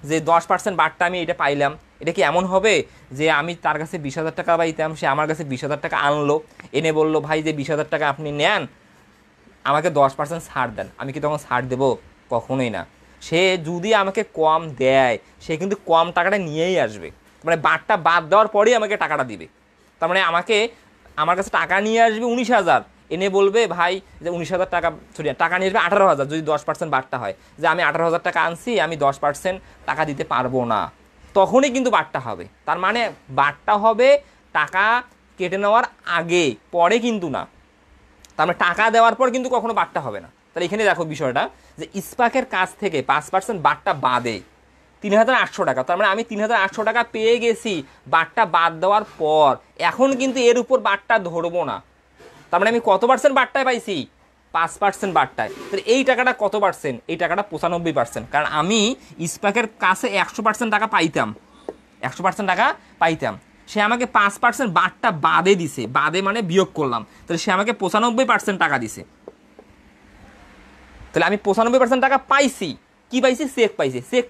যে দশ পার্সেন্ট বাট্টা আমি এটা পাইলাম এটা কি এমন হবে যে আমি তার কাছে বিশ হাজার টাকা পাইতাম সে আমার কাছে বিশ হাজার টাকা আনলো এনে বললো ভাই যে বিশ হাজার টাকা আপনি নেন আমাকে দশ পার্সেন্ট ছাড় দেন আমি কি তখন ছাড় দেবো কখনোই না সে যদি আমাকে কম দেয় সে কিন্তু কম টাকাটা নিয়েই আসবে মানে বারটা বাদ দেওয়ার পরেই আমাকে টাকাটা দিবে তার মানে আমাকে আমার কাছে টাকা নিয়ে আসবে উনিশ হাজার এনে বলবে ভাই যে উনিশ হাজার টাকা সরি টাকা নিয়ে আসবে আঠারো হাজার যদি দশ পার্সেন্ট বাটটা হয় যে আমি আঠারো হাজার টাকা আনছি আমি দশ পার্সেন্ট টাকা দিতে পারবো না তখনই কিন্তু বাটটা হবে তার মানে বাটটা হবে টাকা কেটে নেওয়ার আগে পরে কিন্তু না তার মানে টাকা দেওয়ার পর কিন্তু কখনো বাটটা হবে না তাহলে এখানে দেখো বিষয়টা যে ইস্পাকের কাছ থেকে পাঁচ পার্সেন্ট বাটটা বাদে তিন হাজার আটশো টাকা তার মানে আমি তিন হাজার আটশো টাকা পেয়ে গেছি বারটা বাদ দেওয়ার পর এখন কিন্তু এর উপর বারটা ধরবো না তার মানে আমি কত পার্সেন্ট বারটায় পাইছি পাঁচ পার্সেন্ট বারটায় তাহলে এই টাকাটা কত পার্সেন্ট এই টাকাটা পঁচানব্বই পার্সেন্ট কারণ আমি ইস্পাকের কাছে একশো পার্সেন্ট টাকা পাইতাম একশো পার্সেন্ট টাকা পাইতাম সে আমাকে পাঁচ পার্সেন্ট বারটা বাদে দিছে বাদে মানে বিয়োগ করলাম তাহলে সে আমাকে পঁচানব্বই পার্সেন্ট টাকা দিছে তাহলে আমি পঁচানব্বই পার্সেন্ট টাকা পাইছি কি পাইছি চেক পাইছি চেক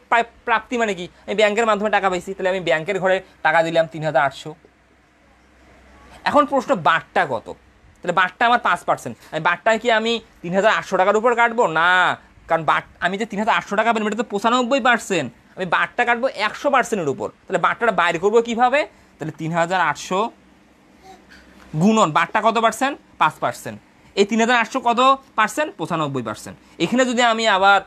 প্রাপ্তি মানে কি আমি ব্যাংকের মাধ্যমে টাকা পাইছি তাহলে আমি ব্যাংকের ঘরে টাকা দিলাম তিন হাজার আটশো এখন প্রশ্ন বারটা কত তাহলে বারটা আমার পাঁচ পার্সেন্ট আমি বাটটা কি আমি তিন হাজার আটশো টাকার উপর কাটবো না কারণ বাট আমি যে তিন হাজার আটশো টাকা পেলাম এটা তো পঁচানব্বই পার্সেন্ট আমি বাটটা কাটবো একশো পার্সেন্টের উপর তাহলে বাটটা বাইর করবো কীভাবে তাহলে তিন হাজার আটশো গুণন বাটটা কত পার্সেন্ট পাঁচ পার্সেন্ট এই তিন হাজার আটশো কত পার্সেন্ট পঁচানব্বই পার্সেন্ট এখানে যদি আমি আবার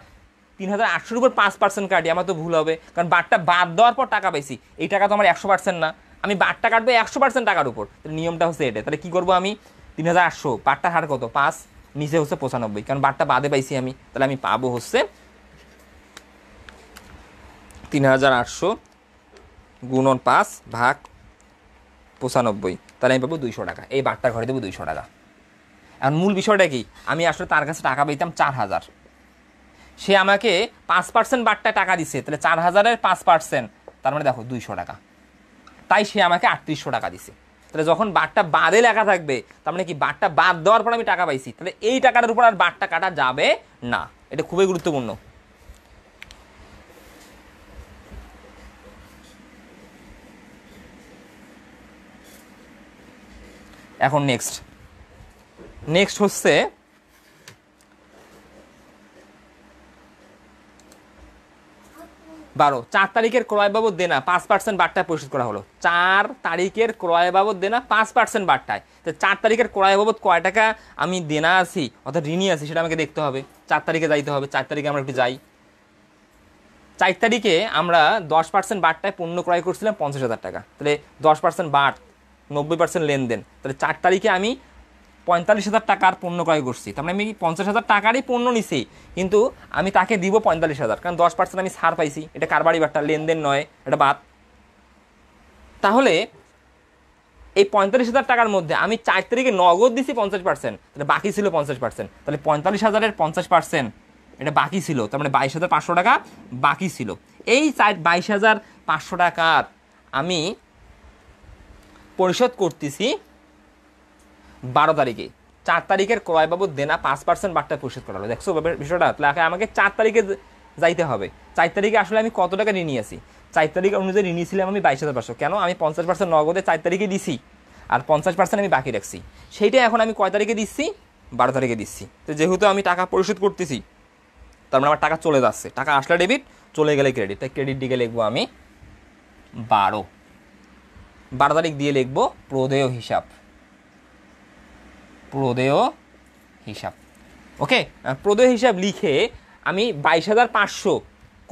তিন হাজার আটশোর উপর পাঁচ পার্সেন্ট কাটি আমার তো ভুল হবে কারণ বারটা বাদ দেওয়ার পর টাকা পাইছি এই টাকা তো আমার একশো পার্সেন্ট না আমি বারটা কাটবো একশো পার্সেন্ট টাকার উপর নিয়মটা হচ্ছে এটা তাহলে কী করবো আমি তিন হাজার আটশো বারটার হার কত পাঁচ নিচে হচ্ছে পঁচানব্বই কারণ বারটা বাদে পাইছি আমি তাহলে আমি পাবো হচ্ছে তিন হাজার আটশো গুণন পাঁচ ভাগ পঁচানব্বই তাহলে আমি পাবো দুইশো টাকা এই বারটা ঘরে দেবো দুইশো টাকা এখন মূল বিষয়টা কি আমি আসলে তার কাছে টাকা পেতাম চার হাজার সে আমাকে পাঁচ পার্সেন্ট বাট্টা টাকা দিছে তাহলে চার হাজারের পাঁচ পার্সেন্ট তার মানে দেখো দুইশো টাকা তাই সে আমাকে আটত্রিশশো টাকা দিছে তাহলে যখন বাটটা বাদে লেখা থাকবে তার মানে কি বারটা বাদ দেওয়ার পর আমি টাকা পাইছি তাহলে এই টাকাটার উপর আর বাটটা কাটা যাবে না এটা খুবই গুরুত্বপূর্ণ এখন নেক্সট নেক্সট হচ্ছে বারো চার তারিখের ক্রয় বাবদ দেনা পাঁচ পার্সেন্ট বার্তায় পরিশোধ করা হলো চার তারিখের ক্রয় বাবদ দেনা পাঁচ পার্সেন্ট বার্তায় তো চার তারিখের ক্রয় বাবদ কয় টাকা আমি দেনা আছি অর্থাৎ ঋণই আছি সেটা আমাকে দেখতে হবে চার তারিখে যাইতে হবে চার তারিখে আমরা একটু যাই চার তারিখে আমরা দশ পার্সেন্ট বার্তায় পণ্য ক্রয় করছিলাম পঞ্চাশ হাজার টাকা তাহলে দশ পার্সেন্ট বার্ট নব্বই পার্সেন্ট লেনদেন তাহলে চার তারিখে আমি পঁয়তাল্লিশ হাজার টাকার পণ্য ক্রয় করছি তার মানে আমি পঞ্চাশ হাজার টাকারই পণ্য নিছি কিন্তু আমি তাকে দিব পঁয়তাল্লিশ হাজার কারণ দশ পার্সেন্ট আমি ছাড় পাইছি এটা কারবারই বার্তা লেনদেন নয় এটা বাদ তাহলে এই পঁয়তাল্লিশ হাজার টাকার মধ্যে আমি চার তারিখে নগদ দিছি পঞ্চাশ পার্সেন্ট তাহলে বাকি ছিল পঞ্চাশ পার্সেন্ট তাহলে পঁয়তাল্লিশ হাজারের পঞ্চাশ পার্সেন্ট এটা বাকি ছিল তার মানে বাইশ হাজার পাঁচশো টাকা বাকি ছিল এই চার বাইশ হাজার পাঁচশো টাকার আমি পরিশোধ করতেছি বারো তারিখে চার তারিখের ক্রয় বাবদ দেনা পাঁচ পার্সেন্ট বার্তা পরিশোধ করা হলো দেখছো বিষয়টা তাহলে আমাকে চার তারিখে যাইতে হবে চার তারিখে আসলে আমি কত টাকা ঋণ নিয়েছি চার তারিখ অনুযায়ী ঋণ নিয়েছিলাম আমি বাইশ হাজার পাঁচশো কেন আমি পঞ্চাশ পার্সেন্ট নগদে চার তারিখে দিছি আর পঞ্চাশ পার্সেন্ট আমি বাকি রাখছি সেইটাই এখন আমি কয় তারিখে দিচ্ছি বারো তারিখে দিচ্ছি তো যেহেতু আমি টাকা পরিশোধ করতেছি তার মানে আমার টাকা চলে যাচ্ছে টাকা আসলে ডেবিট চলে গেলে ক্রেডিট তাই ক্রেডিট দিকে লিখবো আমি বারো বারো তারিখ দিয়ে লিখবো প্রদেয় হিসাব প্রদেয় হিসাব ওকে প্রদেয় হিসাব লিখে আমি বাইশ হাজার পাঁচশো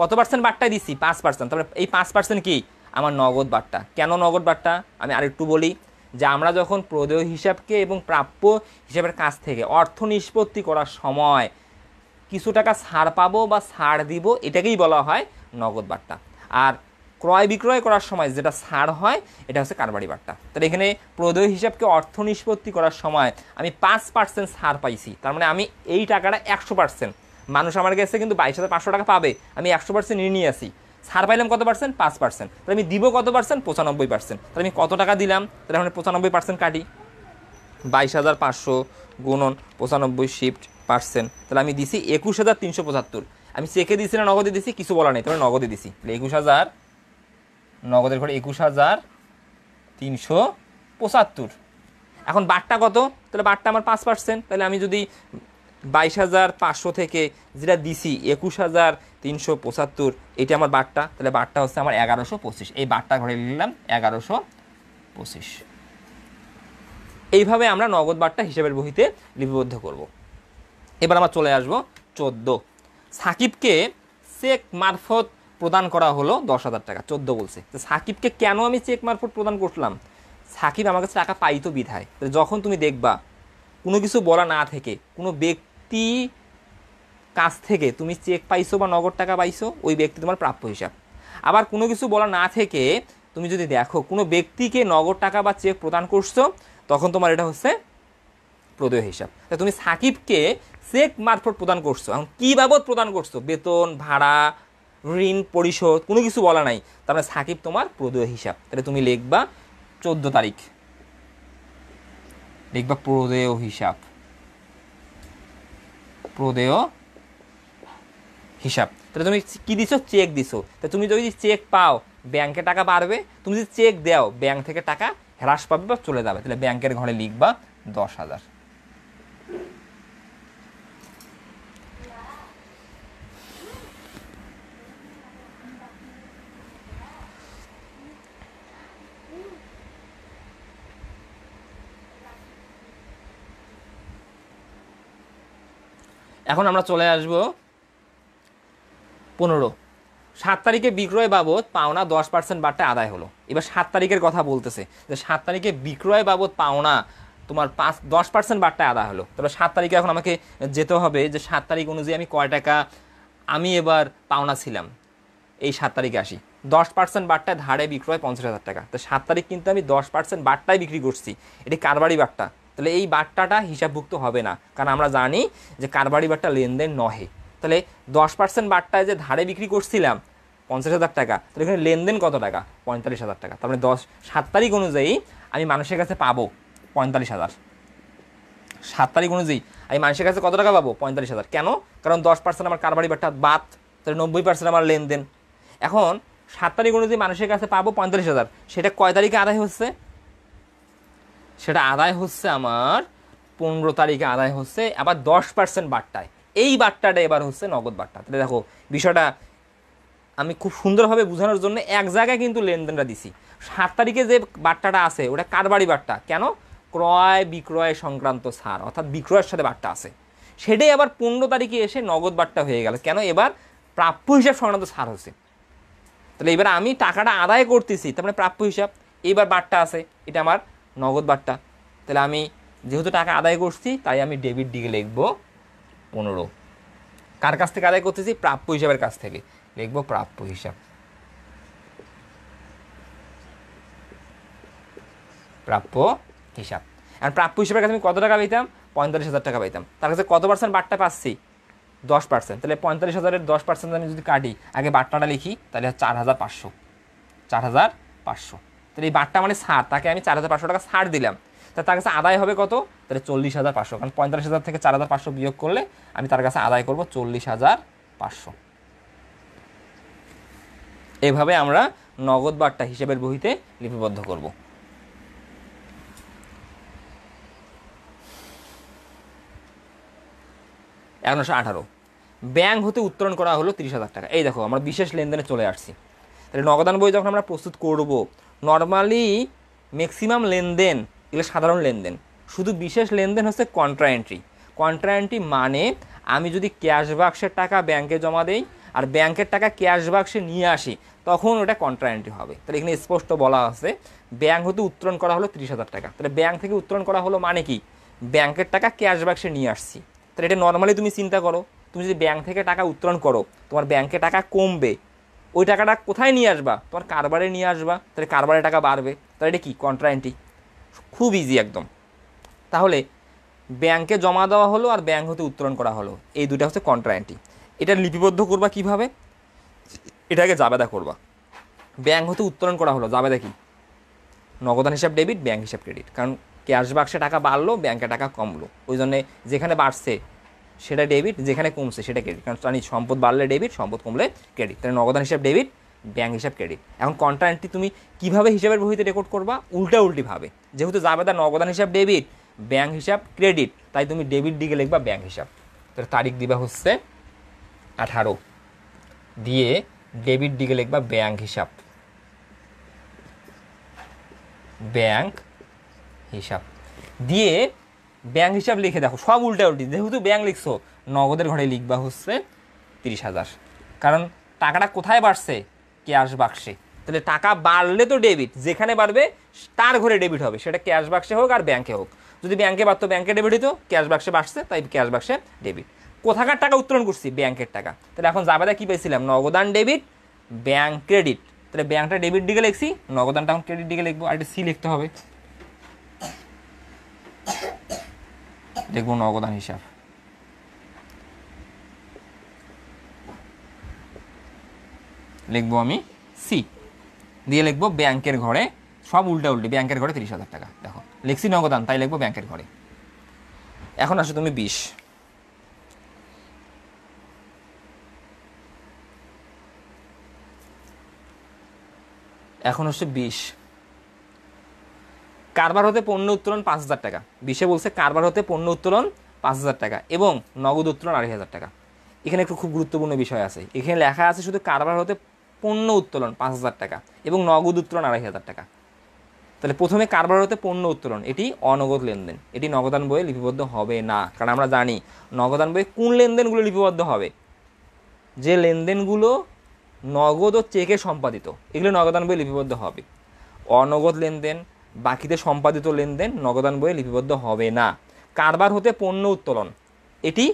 কত পার্সেন্ট বার্তা দিছি পাঁচ পার্সেন্ট তারপরে এই পাঁচ পার্সেন্ট কী আমার নগদ বার্তা কেন নগদ বার্তা আমি আরেকটু বলি যে আমরা যখন প্রদেয় হিসাবকে এবং প্রাপ্য হিসাবের কাছ থেকে অর্থ নিষ্পত্তি করার সময় কিছু টাকা ছাড় পাবো বা ছাড় দিব এটাকেই বলা হয় নগদ বার্তা আর ক্রয় বিক্রয় করার সময় যেটা ছাড় হয় এটা হচ্ছে কারবারি বার্তা তাহলে এখানে প্রদেয় হিসাবকে অর্থ নিষ্পত্তি করার সময় আমি পাঁচ পার্সেন্ট ছাড় পাইছি তার মানে আমি এই টাকাটা একশো পার্সেন্ট মানুষ আমার কাছে কিন্তু বাইশ হাজার পাঁচশো টাকা পাবে আমি একশো পার্সেন্ট নিয়ে নিয়ে আসি ছাড় পাইলাম কত পার্সেন্ট পাঁচ পার্সেন্ট তাহলে আমি দিব কত পার্সেন্ট পঁচানব্বই পার্সেন্ট তাহলে আমি কত টাকা দিলাম তাহলে আমি পঁচানব্বই পার্সেন্ট কাটি বাইশ হাজার পাঁচশো গুণন পঁচানব্বই শিফট পার্সেন্ট তাহলে আমি দিছি একুশ হাজার তিনশো পঁচাত্তর আমি চেকে দিছি না নগদে দিছি কিছু বলা নেই তাহলে নগদে দিছি তাহলে একুশ হাজার নগদের ঘরে একুশ হাজার তিনশো পঁচাত্তর এখন বারটা কত তাহলে বারটা আমার পাঁচ পার্সেন্ট তাহলে আমি যদি বাইশ হাজার পাঁচশো থেকে যেটা দিছি একুশ হাজার তিনশো পঁচাত্তর এটা আমার বারটা তাহলে বারটা হচ্ছে আমার এগারোশো পঁচিশ এই বারটা ঘরে নিলাম এগারোশো পঁচিশ এইভাবে আমরা নগদ বার্তা হিসাবের বহিতে লিপিবদ্ধ করব। এবার আমরা চলে আসব চোদ্দো সাকিবকে চেক মারফত প্রদান করা হলো দশ হাজার টাকা চোদ্দো বলছে তো সাকিবকে কেন আমি চেক মারফত প্রদান করলাম সাকিব আমার কাছে টাকা পাইতো বিধায় যখন তুমি দেখবা কোনো কিছু বলা না থেকে কোনো ব্যক্তি কাছ থেকে তুমি চেক পাইছো বা নগদ টাকা পাইছো ওই ব্যক্তি তোমার প্রাপ্য হিসাব আবার কোনো কিছু বলা না থেকে তুমি যদি দেখো কোনো ব্যক্তিকে নগদ টাকা বা চেক প্রদান করছো তখন তোমার এটা হচ্ছে প্রদেয় হিসাব তা তুমি সাকিবকে চেক মারফত প্রদান করছো এখন কী বাবদ প্রদান করছো বেতন ভাড়া ঋণ পরিশোধ কোনো কিছু বলা নাই তার মানে সাকিব তোমার প্রদেয় হিসাব তাহলে তুমি লিখবা চোদ্দ তারিখ লিখবা প্রদেয় হিসাব প্রদেয় হিসাব তাহলে তুমি কি দিছো চেক দিছো তা তুমি যদি চেক পাও ব্যাংকে টাকা বাড়বে তুমি যদি চেক দাও ব্যাংক থেকে টাকা হ্রাস পাবে বা চলে যাবে তাহলে ব্যাংকের ঘরে লিখবা দশ হাজার এখন আমরা চলে আসব পনেরো সাত তারিখে বিক্রয় বাবদ পাওনা দশ পার্সেন্ট বারটা আদায় হলো এবার সাত তারিখের কথা বলতেছে যে সাত তারিখে বিক্রয় বাবদ পাওনা তোমার পাঁচ দশ পার্সেন্ট বারটা আদায় হলো তাহলে সাত তারিখে এখন আমাকে যেতে হবে যে সাত তারিখ অনুযায়ী আমি কয় টাকা আমি এবার পাওনা ছিলাম এই সাত তারিখে আসি দশ পার্সেন্ট বারটায় ধারে বিক্রয় পঞ্চাশ হাজার টাকা তো সাত তারিখ কিন্তু আমি দশ পার্সেন্ট বারটায় বিক্রি করছি এটি কারবারি বারটা তাহলে এই বাট্টাটা হিসাবভুক্ত হবে না কারণ আমরা জানি যে কারবারি বাট্টা লেনদেন নহে তাহলে দশ পার্সেন্ট বাট্টায় যে ধারে বিক্রি করছিলাম পঞ্চাশ হাজার টাকা তাহলে এখানে লেনদেন কত টাকা পঁয়তাল্লিশ হাজার টাকা তার মানে দশ সাত তারিখ অনুযায়ী আমি মানুষের কাছে পাবো পঁয়তাল্লিশ হাজার সাত তারিখ অনুযায়ী আমি মানুষের কাছে কত টাকা পাবো পঁয়তাল্লিশ হাজার কেন কারণ দশ পার্সেন্ট আমার কারবারি বাট্টা বাদ তাহলে নব্বই পার্সেন্ট আমার লেনদেন এখন সাত তারিখ অনুযায়ী মানুষের কাছে পাবো পঁয়তাল্লিশ হাজার সেটা কয় তারিখে আদায় হচ্ছে সেটা আদায় হচ্ছে আমার পনেরো তারিখে আদায় হচ্ছে আবার দশ পার্সেন্ট বার্তায় এই বার্তাটা এবার হচ্ছে নগদ বার্তা তাহলে দেখো বিষয়টা আমি খুব সুন্দরভাবে বোঝানোর জন্য এক জায়গায় কিন্তু লেনদেনটা দিছি সাত তারিখে যে বার্তাটা আছে ওটা কারবারি বার্তা কেন ক্রয় বিক্রয় সংক্রান্ত সার অর্থাৎ বিক্রয়ের সাথে বার্তা আছে সেটাই আবার পনেরো তারিখে এসে নগদ বার্তা হয়ে গেল কেন এবার প্রাপ্য হিসাব সংক্রান্ত সার হচ্ছে তাহলে এবার আমি টাকাটা আদায় করতেছি তার মানে প্রাপ্য হিসাব এইবার বার্তা আছে এটা আমার নগদ বারটা তাহলে আমি যেহেতু টাকা আদায় করছি তাই আমি ডেবিট দিকে লিখবো পনেরো কার কাছ থেকে আদায় করতেছি প্রাপ্য হিসাবের কাছ থেকে লিখবো প্রাপ্য হিসাব প্রাপ্য হিসাব আর প্রাপ্য হিসাবের কাছে আমি কত টাকা পেতাম পঁয়তাল্লিশ হাজার টাকা পেতাম তার কাছে কত পার্সেন্ট বারটা পাচ্ছি দশ পার্সেন্ট তাহলে পঁয়তাল্লিশ হাজারের দশ পার্সেন্ট আমি যদি কাটি আগে বারটাটা লিখি তাহলে চার হাজার পাঁচশো চার হাজার পাঁচশো তাহলে এই বারটা মানে ছাড় তাকে আমি চার হাজার পাঁচশো টাকা ছাড় দিলাম তা তার কাছে আদায় হবে কত তাহলে চল্লিশ হাজার পাঁচশো কারণ পঁয়তাল্লিশ হাজার থেকে চার হাজার পাঁচশো বিয়োগ করলে আমি তার কাছে আদায় করব চল্লিশ হাজার পাঁচশো এভাবে আমরা নগদ বার্তা হিসেবের বইতে লিপিবদ্ধ করব এগারোশো আঠারো ব্যাংক হতে উত্তোলন করা হলো তিরিশ হাজার টাকা এই দেখো আমরা বিশেষ লেনদেনে চলে আসছি তাহলে নগদান বই যখন আমরা প্রস্তুত করব নর্মালি ম্যাক্সিমাম লেনদেন এগুলো সাধারণ লেনদেন শুধু বিশেষ লেনদেন হচ্ছে কন্ট্রা এন্ট্রি কন্ট্রা এন্ট্রি মানে আমি যদি ক্যাশ বাক্সের টাকা ব্যাংকে জমা দেই আর ব্যাংকের টাকা ক্যাশ বাক্সে নিয়ে আসি তখন ওটা কন্ট্রা এন্ট্রি হবে তাহলে এখানে স্পষ্ট বলা আছে ব্যাংক হতে উত্তরণ করা হলো ত্রিশ হাজার টাকা তাহলে ব্যাংক থেকে উত্তরণ করা হলো মানে কি ব্যাংকের টাকা ক্যাশ বাক্সে নিয়ে আসছি তাহলে এটা নর্মালি তুমি চিন্তা করো তুমি যদি ব্যাংক থেকে টাকা উত্তরণ করো তোমার ব্যাংকে টাকা কমবে ওই টাকাটা কোথায় নিয়ে আসবা তোমার কারবারে নিয়ে আসবা তাহলে কারবারে টাকা বাড়বে তাহলে এটা কি কন্ট্রা এন্ট্রি খুব ইজি একদম তাহলে ব্যাংকে জমা দেওয়া হলো আর ব্যাংক হতে উত্তোলন করা হলো এই দুটা হচ্ছে কন্ট্রা এন্ট্রি এটা লিপিবদ্ধ করবা কিভাবে এটাকে জাবেদা করবা ব্যাংক হতে উত্তোলন করা হলো জাবেদা কি নগদান হিসাব ডেবিট ব্যাংক হিসাব ক্রেডিট কারণ ক্যাশ বাক্সে টাকা বাড়লো ব্যাংকে টাকা কমলো ওই জন্যে যেখানে বাড়ছে সেটা ডেবিট যেখানে কমছে সেটা ক্রেডিট কারণ জানি সম্পদ বাড়লে ডেবিট সম্পদ কমলে ক্রেডিট তাহলে নগদান হিসাব ডেবিট ব্যাঙ্ক হিসাব ক্রেডিট এখন কন্ট্রা এন্ট্রি তুমি কীভাবে হিসাবের বহিতে রেকর্ড করবা উল্টা উল্টিভাবে যেহেতু জাবেদা নগদান হিসাব ডেবিট ব্যাঙ্ক হিসাব ক্রেডিট তাই তুমি ডেবিট দিকে লিখবা ব্যাঙ্ক হিসাব তাহলে তারিখ দিবা হচ্ছে আঠারো দিয়ে ডেবিট দিকে লিখবা ব্যাঙ্ক হিসাব ব্যাঙ্ক হিসাব দিয়ে ব্যাংক হিসাব লিখে দেখো সব উল্টা উল্টি যেহেতু ব্যাংক লিখছো নগদের ঘরে লিখবা হচ্ছে তিরিশ হাজার কারণ টাকাটা কোথায় বাড়ছে ক্যাশ বাক্সে তাহলে টাকা বাড়লে তো ডেবিট যেখানে বাড়বে তার ঘরে ডেবিট হবে সেটা ক্যাশ বাক্সে হোক আর ব্যাংকে হোক যদি ব্যাংকে বাড়তো ব্যাংকে ডেবিট হতো ক্যাশ বাক্সে বাড়ছে তাই ক্যাশ বাক্সে ডেবিট কোথাকার টাকা উত্তোলন করছি ব্যাংকের টাকা তাহলে এখন জাবেদা কী পেয়েছিলাম নগদান ডেবিট ব্যাংক ক্রেডিট তাহলে ব্যাংকটা ডেবিট দিকে লিখছি নগদানটা এখন ক্রেডিট দিকে লিখবো আর একটা সি লিখতে হবে দেখব অবদান হিসাব লিখব আমি সি দিয়ে লিখব ব্যাংকের ঘরে সব উল্টা উল্টে ব্যাংকের ঘরে তিরিশ হাজার টাকা দেখো লিখছি নগদান তাই লিখবো ব্যাংকের ঘরে এখন আসো তুমি বিশ এখন হচ্ছে বিশ কারবার হতে পণ্য উত্তোলন পাঁচ হাজার টাকা বিশে বলছে কারবার হতে পণ্য উত্তোলন পাঁচ হাজার টাকা এবং নগদ উত্তোলন আড়াই হাজার টাকা এখানে একটু খুব গুরুত্বপূর্ণ বিষয় আছে এখানে লেখা আছে শুধু কারবার হতে পণ্য উত্তোলন পাঁচ হাজার টাকা এবং নগদ উত্তোলন আড়াই হাজার টাকা তাহলে প্রথমে কারবার হতে পণ্য উত্তোলন এটি অনগদ লেনদেন এটি নগদান বইয়ে লিপিবদ্ধ হবে না কারণ আমরা জানি নগদান বইয়ে কোন লেনদেনগুলো লিপিবদ্ধ হবে যে লেনদেনগুলো নগদ ও চেকে সম্পাদিত এগুলো নগদান বইয়ে লিপিবদ্ধ হবে অনগদ লেনদেন বাকিতে সম্পাদিত লেনদেন নগদান বইয়ে লিপিবদ্ধ হবে না কারবার হতে পণ্য উত্তোলন এটি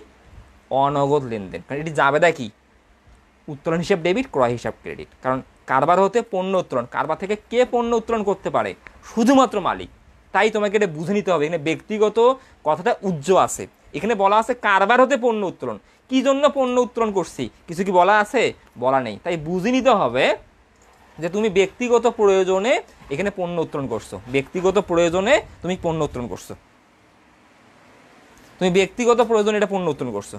অনগদ লেনদেন কারণ এটি জাবেদা কি উত্তোলন হিসাব ডেবিট ক্রয় হিসাব ক্রেডিট কারণ কারবার হতে পণ্য উত্তোলন কারবার থেকে কে পণ্য উত্তোলন করতে পারে শুধুমাত্র মালিক তাই তোমাকে এটা বুঝে নিতে হবে এখানে ব্যক্তিগত কথাটা উজ্জ আছে এখানে বলা আছে কারবার হতে পণ্য উত্তোলন কী জন্য পণ্য উত্তোলন করছি কিছু কি বলা আছে বলা নেই তাই বুঝে নিতে হবে যে তুমি ব্যক্তিগত প্রয়োজনে এখানে পণ্য উত্তোলন করছো ব্যক্তিগত প্রয়োজনে তুমি পণ্য উত্তোলন করছো তুমি ব্যক্তিগত প্রয়োজনে এটা পণ্য উত্তোলন করছো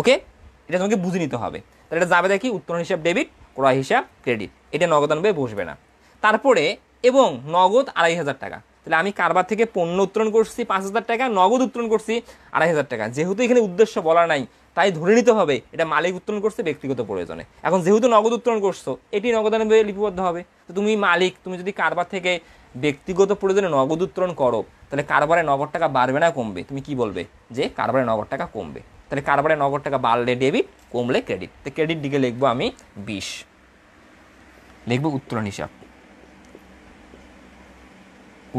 ওকে এটা তোমাকে বুঝে নিতে হবে তাহলে এটা যাবে দেখি উত্তোলন হিসাব ডেবিট ক্রয় হিসাব ক্রেডিট এটা নগদ আনবে বসবে না তারপরে এবং নগদ আড়াই হাজার টাকা তাহলে আমি কারবার থেকে পণ্য উত্তোলন করছি পাঁচ হাজার টাকা নগদ উত্তোলন করছি আড়াই হাজার টাকা যেহেতু এখানে উদ্দেশ্য বলা নাই তাই ধরে নিতে হবে এটা মালিক উত্তোলন করছে ব্যক্তিগত প্রয়োজনে এখন যেহেতু নগদ উত্তোলন করছো এটি নগদানে লিপিবদ্ধ হবে তো তুমি মালিক তুমি যদি কারবার থেকে ব্যক্তিগত প্রয়োজনে নগদ উত্তোলন করো তাহলে কারবারে নগদ টাকা বাড়বে না কমবে তুমি কি বলবে যে কারবারে নগদ টাকা কমবে তাহলে কারবারে নগদ টাকা বাড়লে ডেবিট কমলে ক্রেডিট তো ক্রেডিট দিকে লিখবো আমি বিশ লিখবো উত্তোলন হিসাব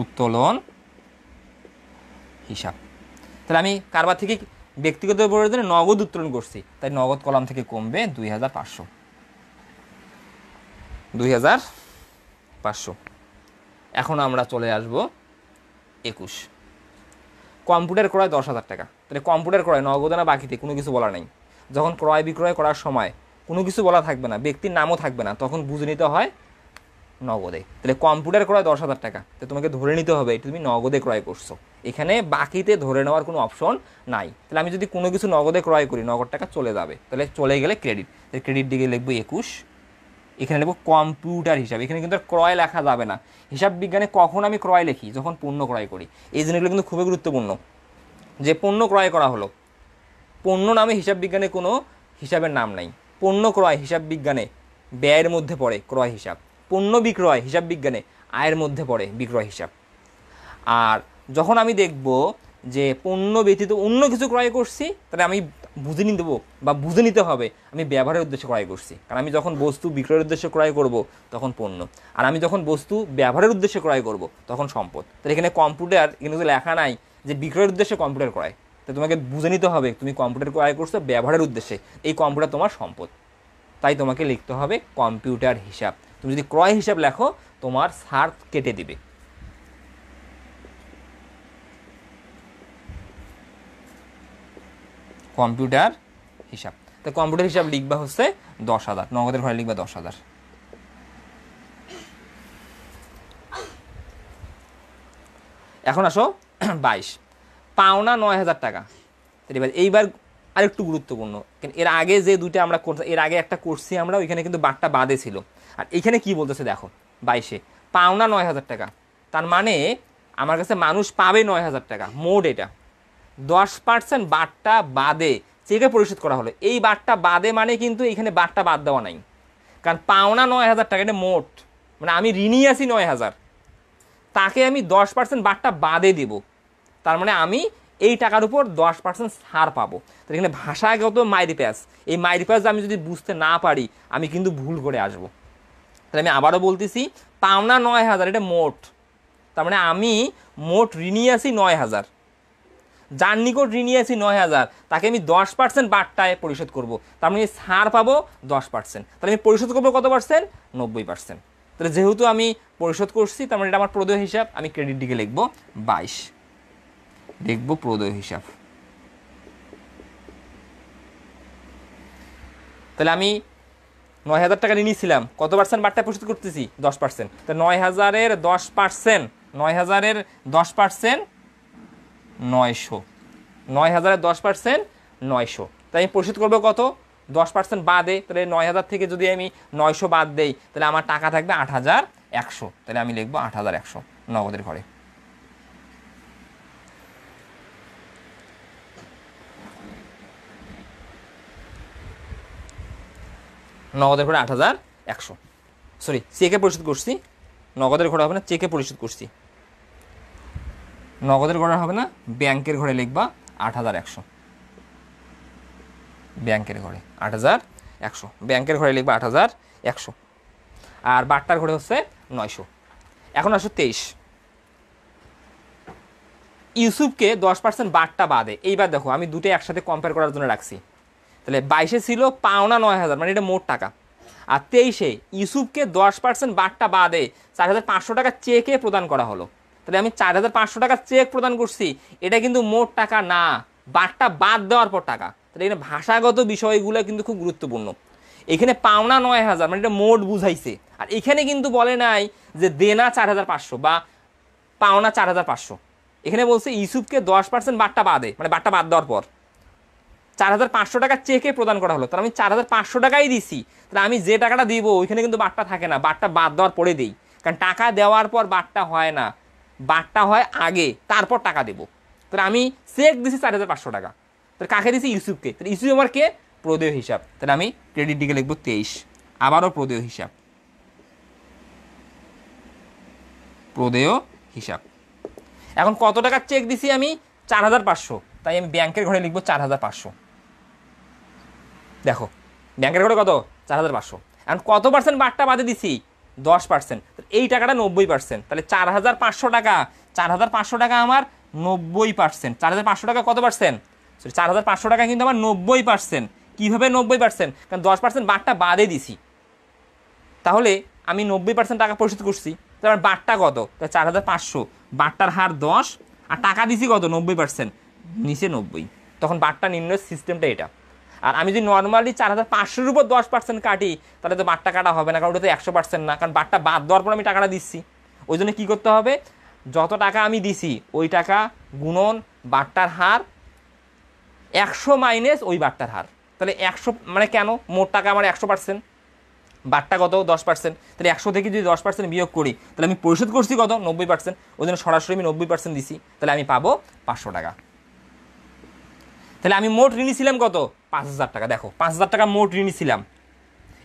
উত্তোলন হিসাব তাহলে আমি কারবার থেকে ব্যক্তিগত প্রয়োজনে নগদ উত্তোলন করছি তাই নগদ কলাম থেকে কমবে দুই হাজার পাঁচশো দুই হাজার পাঁচশো এখন আমরা চলে আসব একুশ কম্পিউটার ক্রয় দশ হাজার টাকা তাহলে কম্পিউটার ক্রয় নগদে না বাকিতে কোনো কিছু বলা নেই যখন ক্রয় বিক্রয় করার সময় কোনো কিছু বলা থাকবে না ব্যক্তির নামও থাকবে না তখন বুঝে নিতে হয় নগদে তাহলে কম্পিউটার ক্রয় দশ হাজার টাকা তো তোমাকে ধরে নিতে হবে এটা তুমি নগদে ক্রয় করছো এখানে বাকিতে ধরে নেওয়ার কোনো অপশন নাই তাহলে আমি যদি কোনো কিছু নগদে ক্রয় করি নগদ টাকা চলে যাবে তাহলে চলে গেলে ক্রেডিট তাহলে ক্রেডিট দিকে লিখবো একুশ এখানে লিখবো কম্পিউটার হিসাব এখানে কিন্তু ক্রয় লেখা যাবে না হিসাব বিজ্ঞানে কখন আমি ক্রয় লিখি যখন পণ্য ক্রয় করি এই জিনিসগুলো কিন্তু খুবই গুরুত্বপূর্ণ যে পণ্য ক্রয় করা হলো পণ্য নামে হিসাব বিজ্ঞানে কোনো হিসাবের নাম নাই পণ্য ক্রয় হিসাব বিজ্ঞানে ব্যয়ের মধ্যে পড়ে ক্রয় হিসাব পণ্য বিক্রয় হিসাব বিজ্ঞানে আয়ের মধ্যে পড়ে বিক্রয় হিসাব আর যখন আমি দেখব যে পণ্য ব্যতীত অন্য কিছু ক্রয় করছি তাহলে আমি বুঝে নিতে বা বুঝে নিতে হবে আমি ব্যবহারের উদ্দেশ্যে ক্রয় করছি কারণ আমি যখন বস্তু বিক্রয়ের উদ্দেশ্যে ক্রয় করব তখন পণ্য আর আমি যখন বস্তু ব্যবহারের উদ্দেশ্যে ক্রয় করব তখন সম্পদ তাহলে এখানে কম্পিউটার কিন্তু লেখা নাই যে বিক্রয়ের উদ্দেশ্যে কম্পিউটার ক্রয় তো তোমাকে বুঝে নিতে হবে তুমি কম্পিউটার ক্রয় করছো ব্যবহারের উদ্দেশ্যে এই কম্পিউটার তোমার সম্পদ তাই তোমাকে লিখতে হবে কম্পিউটার হিসাব তুমি যদি ক্রয় হিসাব লেখো তোমার সার কেটে দিবে কম্পিউটার হিসাব তো কম্পিউটার হিসাব লিখবা হচ্ছে দশ হাজার নগদের ঘরে লিখবা দশ হাজার এখন আসো বাইশ পাওনা নয় হাজার টাকা এবার এইবার আরেকটু গুরুত্বপূর্ণ এর আগে যে দুটো আমরা করছি এর আগে একটা করছি আমরা ওইখানে কিন্তু বাটটা বাদে ছিল আর এখানে কি বলতেছে দেখো বাইশে পাওনা নয় হাজার টাকা তার মানে আমার কাছে মানুষ পাবে নয় হাজার টাকা মোড এটা দশ পার্সেন্ট বাটটা বাদে চেকে পরিশোধ করা হলো এই বাটটা বাদে মানে কিন্তু এখানে বাটটা বাদ দেওয়া নাই কারণ পাওনা নয় হাজার টাকা এটা মোট মানে আমি ঋণই আছি নয় হাজার তাকে আমি দশ পার্সেন্ট বাটটা বাদে দেব তার মানে আমি এই টাকার উপর দশ পার্সেন্ট ছাড় পাবো তো এখানে ভাষাগত মাইরিপ্যাস এই মাইরিপ্যাস আমি যদি বুঝতে না পারি আমি কিন্তু ভুল করে আসবো তাহলে আমি আবারও বলতেছি পাওনা নয় হাজার এটা মোট তার মানে আমি মোট ঋণই আছি নয় হাজার যার নিকট ঋণ নিয়েছি নয় হাজার তাকে আমি দশ পার্সেন্ট বারটায় পরিশোধ করব তার মানে ছাড় পাবো দশ পার্সেন্ট তাহলে আমি পরিশোধ করবো কত পার্সেন্ট নব্বই পার্সেন্ট তাহলে যেহেতু আমি পরিশোধ করছি তার মানে এটা আমার প্রদেয় হিসাব আমি ক্রেডিট দিকে লিখবো বাইশ লিখবো প্রদেয় হিসাব তাহলে আমি নয় হাজার টাকা ঋণ নিয়েছিলাম কত পার্সেন্ট বারটায় পরিশোধ করতেছি দশ পার্সেন্ট তো নয় হাজারের দশ পার্সেন্ট নয় হাজারের দশ পার্সেন্ট নয়শো নয় হাজারের দশ পার্সেন্ট নয়শো তাই আমি পরিশোধ করবো কত দশ পার্সেন্ট বাদে তাহলে নয় হাজার থেকে যদি আমি নয়শো বাদ দেই তাহলে আমার টাকা থাকবে আট হাজার একশো তাহলে আমি লিখবো আট হাজার একশো নগদের ঘরে নগদের ঘরে আট হাজার একশো সরি চেকে পরিশোধ করছি নগদের ঘরে হবে না চেকে পরিশোধ করছি নগদের ঘরে হবে না ব্যাংকের ঘরে লিখবা আট হাজার একশো ব্যাংকের ঘরে আট হাজার একশো ব্যাংকের ঘরে লিখবা আট হাজার একশো আর বাট্টার ঘরে হচ্ছে নয়শো এখন আসো তেইশ ইউসুফকে দশ পার্সেন্ট বাট্টা বাদে এইবার দেখো আমি দুটো একসাথে কম্পেয়ার করার জন্য রাখছি তাহলে বাইশে ছিল পাওনা নয় হাজার মানে এটা মোট টাকা আর তেইশে ইউসুফকে দশ পার্সেন্ট বাট্টা বাদে চার হাজার পাঁচশো টাকা চেকে প্রদান করা হলো তাহলে আমি চার হাজার পাঁচশো টাকা চেক প্রদান করছি এটা কিন্তু মোট টাকা না বারটা বাদ দেওয়ার পর টাকা তাহলে এখানে ভাষাগত বিষয়গুলো কিন্তু খুব গুরুত্বপূর্ণ এখানে পাওনা নয় হাজার মানে এটা মোট বুঝাইছে আর এখানে কিন্তু বলে নাই যে দেনা চার হাজার পাঁচশো বা পাওনা চার হাজার পাঁচশো এখানে বলছে ইউসুফকে দশ পার্সেন্ট বারটা বাদে মানে বাট্টা বাদ দেওয়ার পর চার হাজার পাঁচশো টাকা চেকে প্রদান করা হলো তাহলে আমি চার হাজার পাঁচশো টাকাই দিছি তাহলে আমি যে টাকাটা দিব ওইখানে কিন্তু বাট্টা থাকে না বাট্টা বাদ দেওয়ার পরে দিই কারণ টাকা দেওয়ার পর বাট্টা হয় না বারটা হয় আগে তারপর টাকা দেবো তাহলে আমি চেক দিছি চার হাজার পাঁচশো টাকা তাহলে কাকে দিছি ইউসুফকে তাহলে ইউসুফ আমার কে প্রদেয় হিসাব তাহলে আমি ক্রেডিট দিকে লিখবো তেইশ আবারও প্রদেয় হিসাব প্রদেয় হিসাব এখন কত টাকার চেক দিছি আমি চার হাজার পাঁচশো তাই আমি ব্যাংকের ঘরে লিখবো চার হাজার পাঁচশো দেখো ব্যাংকের ঘরে কত চার হাজার পাঁচশো এখন কত পার্সেন্ট বারটা বাদে দিছি দশ পার্সেন্ট এই টাকাটা নব্বই পার্সেন্ট তাহলে চার হাজার পাঁচশো টাকা চার হাজার পাঁচশো টাকা আমার নব্বই পার্সেন্ট চার হাজার পাঁচশো টাকা কত পার্সেন্ট সরি চার হাজার পাঁচশো টাকা কিন্তু আমার নব্বই পার্সেন্ট কীভাবে নব্বই পার্সেন্ট কারণ দশ পার্সেন্ট বারটা বাদে দিছি তাহলে আমি নব্বই পার্সেন্ট টাকা পরিশোধ করছি তাহলে আমার বারটা কত তাহলে চার হাজার পাঁচশো বারটার হার দশ আর টাকা দিছি কত নব্বই পার্সেন্ট নিচে নব্বই তখন বারটা নির্ণয়ের সিস্টেমটা এটা আর আমি যদি নর্মালি চার হাজার পাঁচশোর উপর দশ পার্সেন্ট কাটি তাহলে তো বাটটা কাটা হবে না কারণ ওটা তো একশো পার্সেন্ট না কারণ বাটটা বাদ দেওয়ার পর আমি টাকাটা দিচ্ছি ওই জন্য কী করতে হবে যত টাকা আমি দিছি ওই টাকা গুণন বাটটার হার একশো মাইনাস ওই বাটটার হার তাহলে একশো মানে কেন মোট টাকা আমার একশো পার্সেন্ট বাটটা কত দশ পার্সেন্ট তাহলে একশো থেকে যদি দশ পার্সেন্ট বিয়োগ করি তাহলে আমি পরিশোধ করছি কত নব্বই পার্সেন্ট ওই জন্য সরাসরি আমি নব্বই পার্সেন্ট দিছি তাহলে আমি পাবো পাঁচশো টাকা তাহলে আমি মোট ঋণী ছিলাম কত পাঁচ হাজার টাকা দেখো পাঁচ হাজার টাকা মোট ঋণী ছিলাম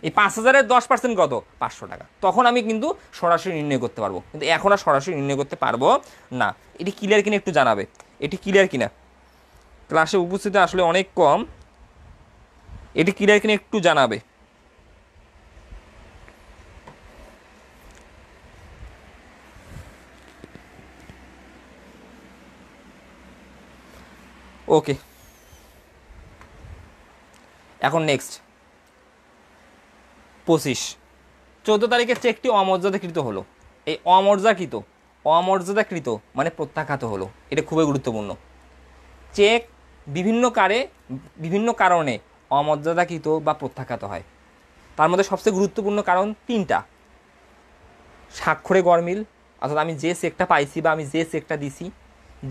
এই পাঁচ হাজারের দশ পার্সেন্ট কত পাঁচশো টাকা তখন আমি কিন্তু সরাসরি নির্ণয় করতে পারবো কিন্তু এখন আর সরাসরি নির্ণয় করতে পারবো না এটি ক্লিয়ার কিনা একটু জানাবে এটি ক্লিয়ার কিনা ক্লাসে উপস্থিতি আসলে অনেক কম এটি ক্লিয়ার কিনা একটু জানাবে ওকে এখন নেক্সট পঁচিশ চোদ্দ তারিখের চেকটি অমর্যাদাকৃত হলো এই অমর্যাকৃত অমর্যাদাকৃত মানে প্রত্যাখ্যাত হলো এটা খুবই গুরুত্বপূর্ণ চেক বিভিন্ন কারে বিভিন্ন কারণে অমর্যাদাকৃত বা প্রত্যাখ্যাত হয় তার মধ্যে সবচেয়ে গুরুত্বপূর্ণ কারণ তিনটা স্বাক্ষরে গরমিল অর্থাৎ আমি যে চেকটা পাইছি বা আমি যে চেকটা দিছি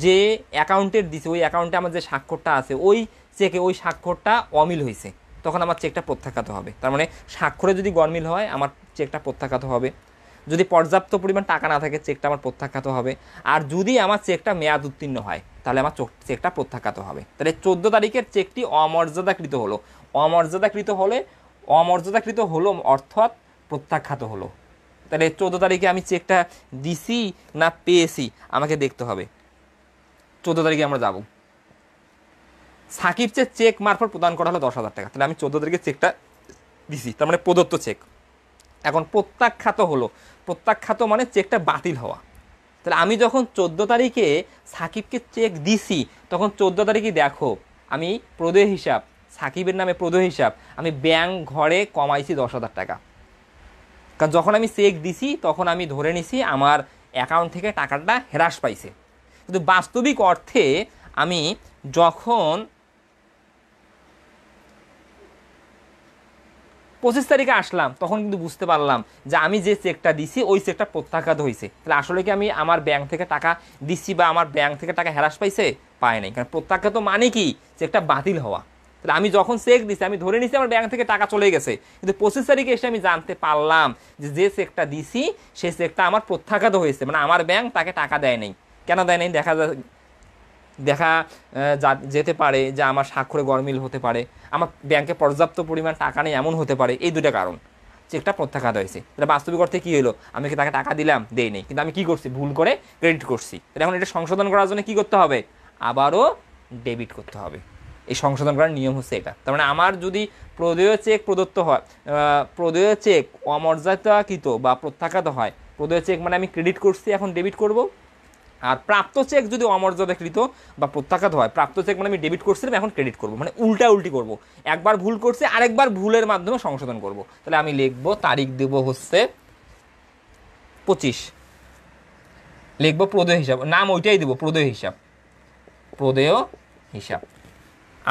যে অ্যাকাউন্টের দিছি ওই অ্যাকাউন্টে আমার যে স্বাক্ষরটা আছে ওই চেকে ওই স্বাক্ষরটা অমিল হয়েছে তখন আমার চেকটা প্রত্যাখ্যাত হবে তার মানে স্বাক্ষরে যদি গরমিল হয় আমার চেকটা প্রত্যাখ্যাত হবে যদি পর্যাপ্ত পরিমাণ টাকা না থাকে চেকটা আমার প্রত্যাখ্যাত হবে আর যদি আমার চেকটা মেয়াদ উত্তীর্ণ হয় তাহলে আমার চেকটা প্রত্যাখ্যাত হবে তাহলে চোদ্দো তারিখের চেকটি অমর্যাদাকৃত হলো অমর্যাদাকৃত হলে অমর্যাদাকৃত হলো অর্থাৎ প্রত্যাখ্যাত হলো তাহলে চোদ্দো তারিখে আমি চেকটা দিছি না পেয়েছি আমাকে দেখতে হবে চোদ্দো তারিখে আমরা যাবো সাকিবকে চেক মারফত প্রদান করা হলো দশ হাজার টাকা তাহলে আমি চোদ্দো তারিখে চেকটা দিছি তার মানে প্রদত্ত চেক এখন প্রত্যাখ্যাত হলো প্রত্যাখ্যাত মানে চেকটা বাতিল হওয়া তাহলে আমি যখন চোদ্দো তারিখে সাকিবকে চেক দিছি তখন চোদ্দো তারিখে দেখো আমি প্রদেয় হিসাব সাকিবের নামে প্রদেয় হিসাব আমি ব্যাংক ঘরে কমাইছি দশ হাজার টাকা কারণ যখন আমি চেক দিছি তখন আমি ধরে নিছি আমার অ্যাকাউন্ট থেকে টাকাটা হ্রাস পাইছে কিন্তু বাস্তবিক অর্থে আমি যখন পঁচিশ তারিখে আসলাম তখন কিন্তু বুঝতে পারলাম যে আমি যে চেকটা দিছি ওই চেকটা প্রত্যাঘাত হয়েছে তাহলে আসলে কি আমি আমার ব্যাংক থেকে টাকা দিছি বা আমার ব্যাংক থেকে টাকা হ্যারাস পাইছে পায় নাই কারণ প্রত্যাখ্যাত মানে কি চেকটা বাতিল হওয়া তাহলে আমি যখন চেক দিছি আমি ধরে নিছি আমার ব্যাংক থেকে টাকা চলে গেছে কিন্তু পঁচিশ তারিখে এসে আমি জানতে পারলাম যে যে চেকটা দিছি সেই চেকটা আমার প্রত্যাঘাত হয়েছে মানে আমার ব্যাংক তাকে টাকা দেয় নাই কেন দেয় নাই দেখা যায় দেখা যেতে পারে যে আমার স্বাক্ষরে গরমিল হতে পারে আমার ব্যাংকে পর্যাপ্ত পরিমাণ টাকা নেই এমন হতে পারে এই দুটা কারণ চেকটা প্রত্যাখ্যাত হয়েছে এটা বাস্তবিক অর্থে কী হলো আমি কি তাকে টাকা দিলাম দেই নেই কিন্তু আমি কি করছি ভুল করে ক্রেডিট করছি এখন এটা সংশোধন করার জন্য কি করতে হবে আবারও ডেবিট করতে হবে এই সংশোধন করার নিয়ম হচ্ছে এটা তার মানে আমার যদি প্রদেয় চেক প্রদত্ত হয় প্রদেয় চেক অমর্যাদাকৃত বা প্রত্যাখ্যাত হয় প্রদেয় চেক মানে আমি ক্রেডিট করছি এখন ডেবিট করব আর প্রাপ্ত চেক যদি অমর্যাদাকৃত বা প্রত্যাখ্যাত হয় প্রাপ্ত চেক মানে আমি ডেবিট করছিলাম এখন ক্রেডিট করবো মানে উল্টা উল্টি করবো একবার ভুল করছে আরেকবার ভুলের মাধ্যমে সংশোধন করব তাহলে আমি লিখব তারিখ দেব হচ্ছে পঁচিশ লিখবো প্রদেয় হিসাব নাম ওইটাই দেবো প্রদেয় হিসাব প্রদেয় হিসাব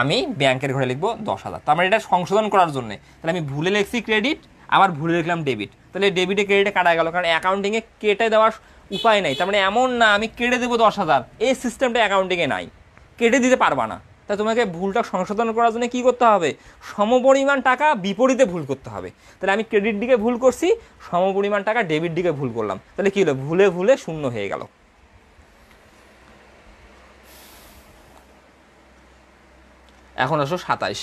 আমি ব্যাংকের ঘরে লিখবো দশ হাজার তার মানে এটা সংশোধন করার জন্যে তাহলে আমি ভুলে লিখছি ক্রেডিট আবার ভুলে লিখলাম ডেবিট তাহলে ডেবিটে ক্রেডিটে কাটা গেল কারণ অ্যাকাউন্টিংয়ে কেটে দেওয়ার উপায় নাই তার মানে এমন না আমি কেটে দেবো দশ হাজার এই সিস্টেমটা অ্যাকাউন্টিংয়ে নাই কেটে দিতে পারবা না তা তোমাকে ভুলটা সংশোধন করার জন্য কী করতে হবে সমপরিমাণ টাকা বিপরীতে ভুল করতে হবে তাহলে আমি ক্রেডিট দিকে ভুল করছি সমপরিমাণ টাকা ডেবিট দিকে ভুল করলাম তাহলে কী হলো ভুলে ভুলে শূন্য হয়ে গেল এখন আসো সাতাইশ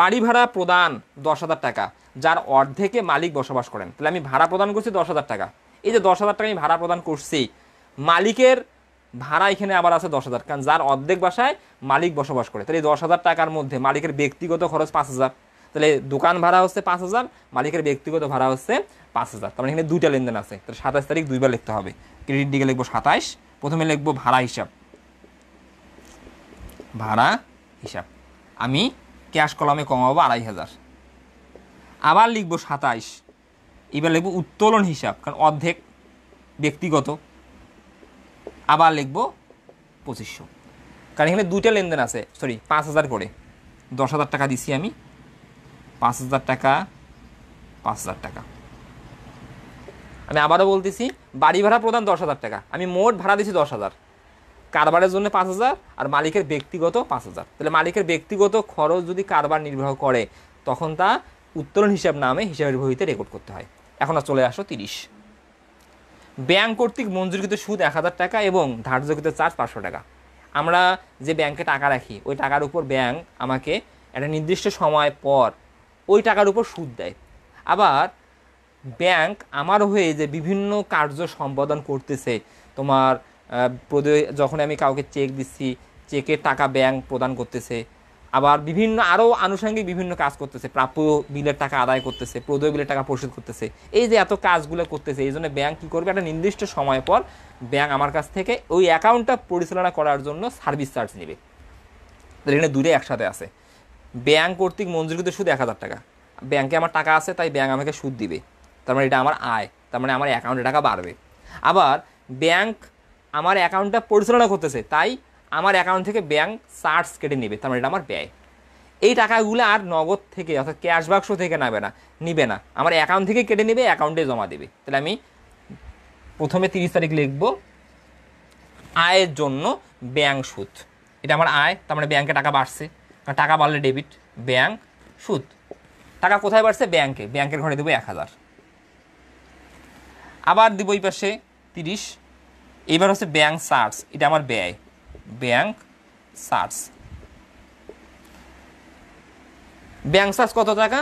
বাড়ি ভাড়া প্রদান দশ হাজার টাকা যার অর্ধেকে মালিক বসবাস করেন তাহলে আমি ভাড়া প্রদান করছি দশ হাজার টাকা এই যে দশ হাজার টাকা আমি ভাড়া প্রদান করছি মালিকের ভাড়া এখানে আবার আছে দশ হাজার কারণ যার অর্ধেক বাসায় মালিক বসবাস করে তাহলে দশ হাজার টাকার মধ্যে মালিকের ব্যক্তিগত খরচ পাঁচ হাজার তাহলে দোকান ভাড়া হচ্ছে পাঁচ হাজার মালিকের ব্যক্তিগত ভাড়া হচ্ছে পাঁচ হাজার তার মানে এখানে দুইটা লেনদেন আছে তাহলে সাতাশ তারিখ দুইবার লিখতে হবে ক্রেডিট দিকে লিখবো সাতাশ প্রথমে লিখবো ভাড়া হিসাব ভাড়া হিসাব আমি ক্যাশ কলমে কমাবো আড়াই হাজার আবার লিখবো সাতাইশ এবার লিখব উত্তোলন হিসাব কারণ অর্ধেক ব্যক্তিগত আবার লিখব পঁচিশশো কারণ এখানে দুইটা লেনদেন আছে সরি পাঁচ হাজার করে দশ হাজার টাকা দিছি আমি পাঁচ হাজার টাকা পাঁচ হাজার টাকা আমি আবারও বলতেছি বাড়ি ভাড়া প্রদান দশ হাজার টাকা আমি মোট ভাড়া দিছি দশ হাজার কারবারের জন্য পাঁচ হাজার আর মালিকের ব্যক্তিগত পাঁচ হাজার তাহলে মালিকের ব্যক্তিগত খরচ যদি কারবার নির্বাহ করে তখন তা উত্তোলন হিসাব নামে হিসাবের বইতে রেকর্ড করতে হয় এখন চলে আসো তিরিশ ব্যাংক কর্তৃক মঞ্জুরকৃত সুদ এক হাজার টাকা এবং ধার্যকৃত চার্জ পাঁচশো টাকা আমরা যে ব্যাংকে টাকা রাখি ওই টাকার উপর ব্যাংক আমাকে একটা নির্দিষ্ট সময় পর ওই টাকার উপর সুদ দেয় আবার ব্যাংক আমার হয়ে যে বিভিন্ন কার্য সম্পাদন করতেছে তোমার যখন আমি কাউকে চেক দিচ্ছি চেকের টাকা ব্যাংক প্রদান করতেছে আবার বিভিন্ন আরও আনুষঙ্গিক বিভিন্ন কাজ করতেছে প্রাপ্য বিলের টাকা আদায় করতেছে প্রদয় বিলের টাকা পরিশোধ করতেছে এই যে এত কাজগুলো করতেছে এই জন্য ব্যাংক কী করবে একটা নির্দিষ্ট সময় পর ব্যাঙ্ক আমার কাছ থেকে ওই অ্যাকাউন্টটা পরিচালনা করার জন্য সার্ভিস চার্জ নেবে এখানে দূরে একসাথে আছে ব্যাংক কর্তৃক মঞ্জুরিতে সুদ এক হাজার টাকা ব্যাঙ্কে আমার টাকা আছে তাই ব্যাঙ্ক আমাকে সুদ দিবে তার মানে এটা আমার আয় তার মানে আমার অ্যাকাউন্টে টাকা বাড়বে আবার ব্যাংক আমার অ্যাকাউন্টটা পরিচালনা করতেছে তাই আমার অ্যাকাউন্ট থেকে ব্যাঙ্ক চার্জ কেটে নেবে তার মানে এটা আমার ব্যয় এই টাকাগুলো আর নগদ থেকে অর্থাৎ ক্যাশ বাক্স থেকে নেবে না নিবে না আমার অ্যাকাউন্ট থেকে কেটে নেবে অ্যাকাউন্টে জমা দেবে তাহলে আমি প্রথমে তিরিশ তারিখ লিখব আয়ের জন্য ব্যাঙ্ক সুদ এটা আমার আয় তার মানে ব্যাঙ্কে টাকা বাড়ছে কারণ টাকা বাড়লে ডেবিট ব্যাঙ্ক সুদ টাকা কোথায় বাড়ছে ব্যাঙ্কে ব্যাংকের ঘরে দেবো এক হাজার আবার দিব এই পাশে তিরিশ এবার হচ্ছে ব্যাঙ্ক চার্জ এটা আমার ব্যয় ব্যাংক সার্চ ব্যাংক সার্চ কত টাকা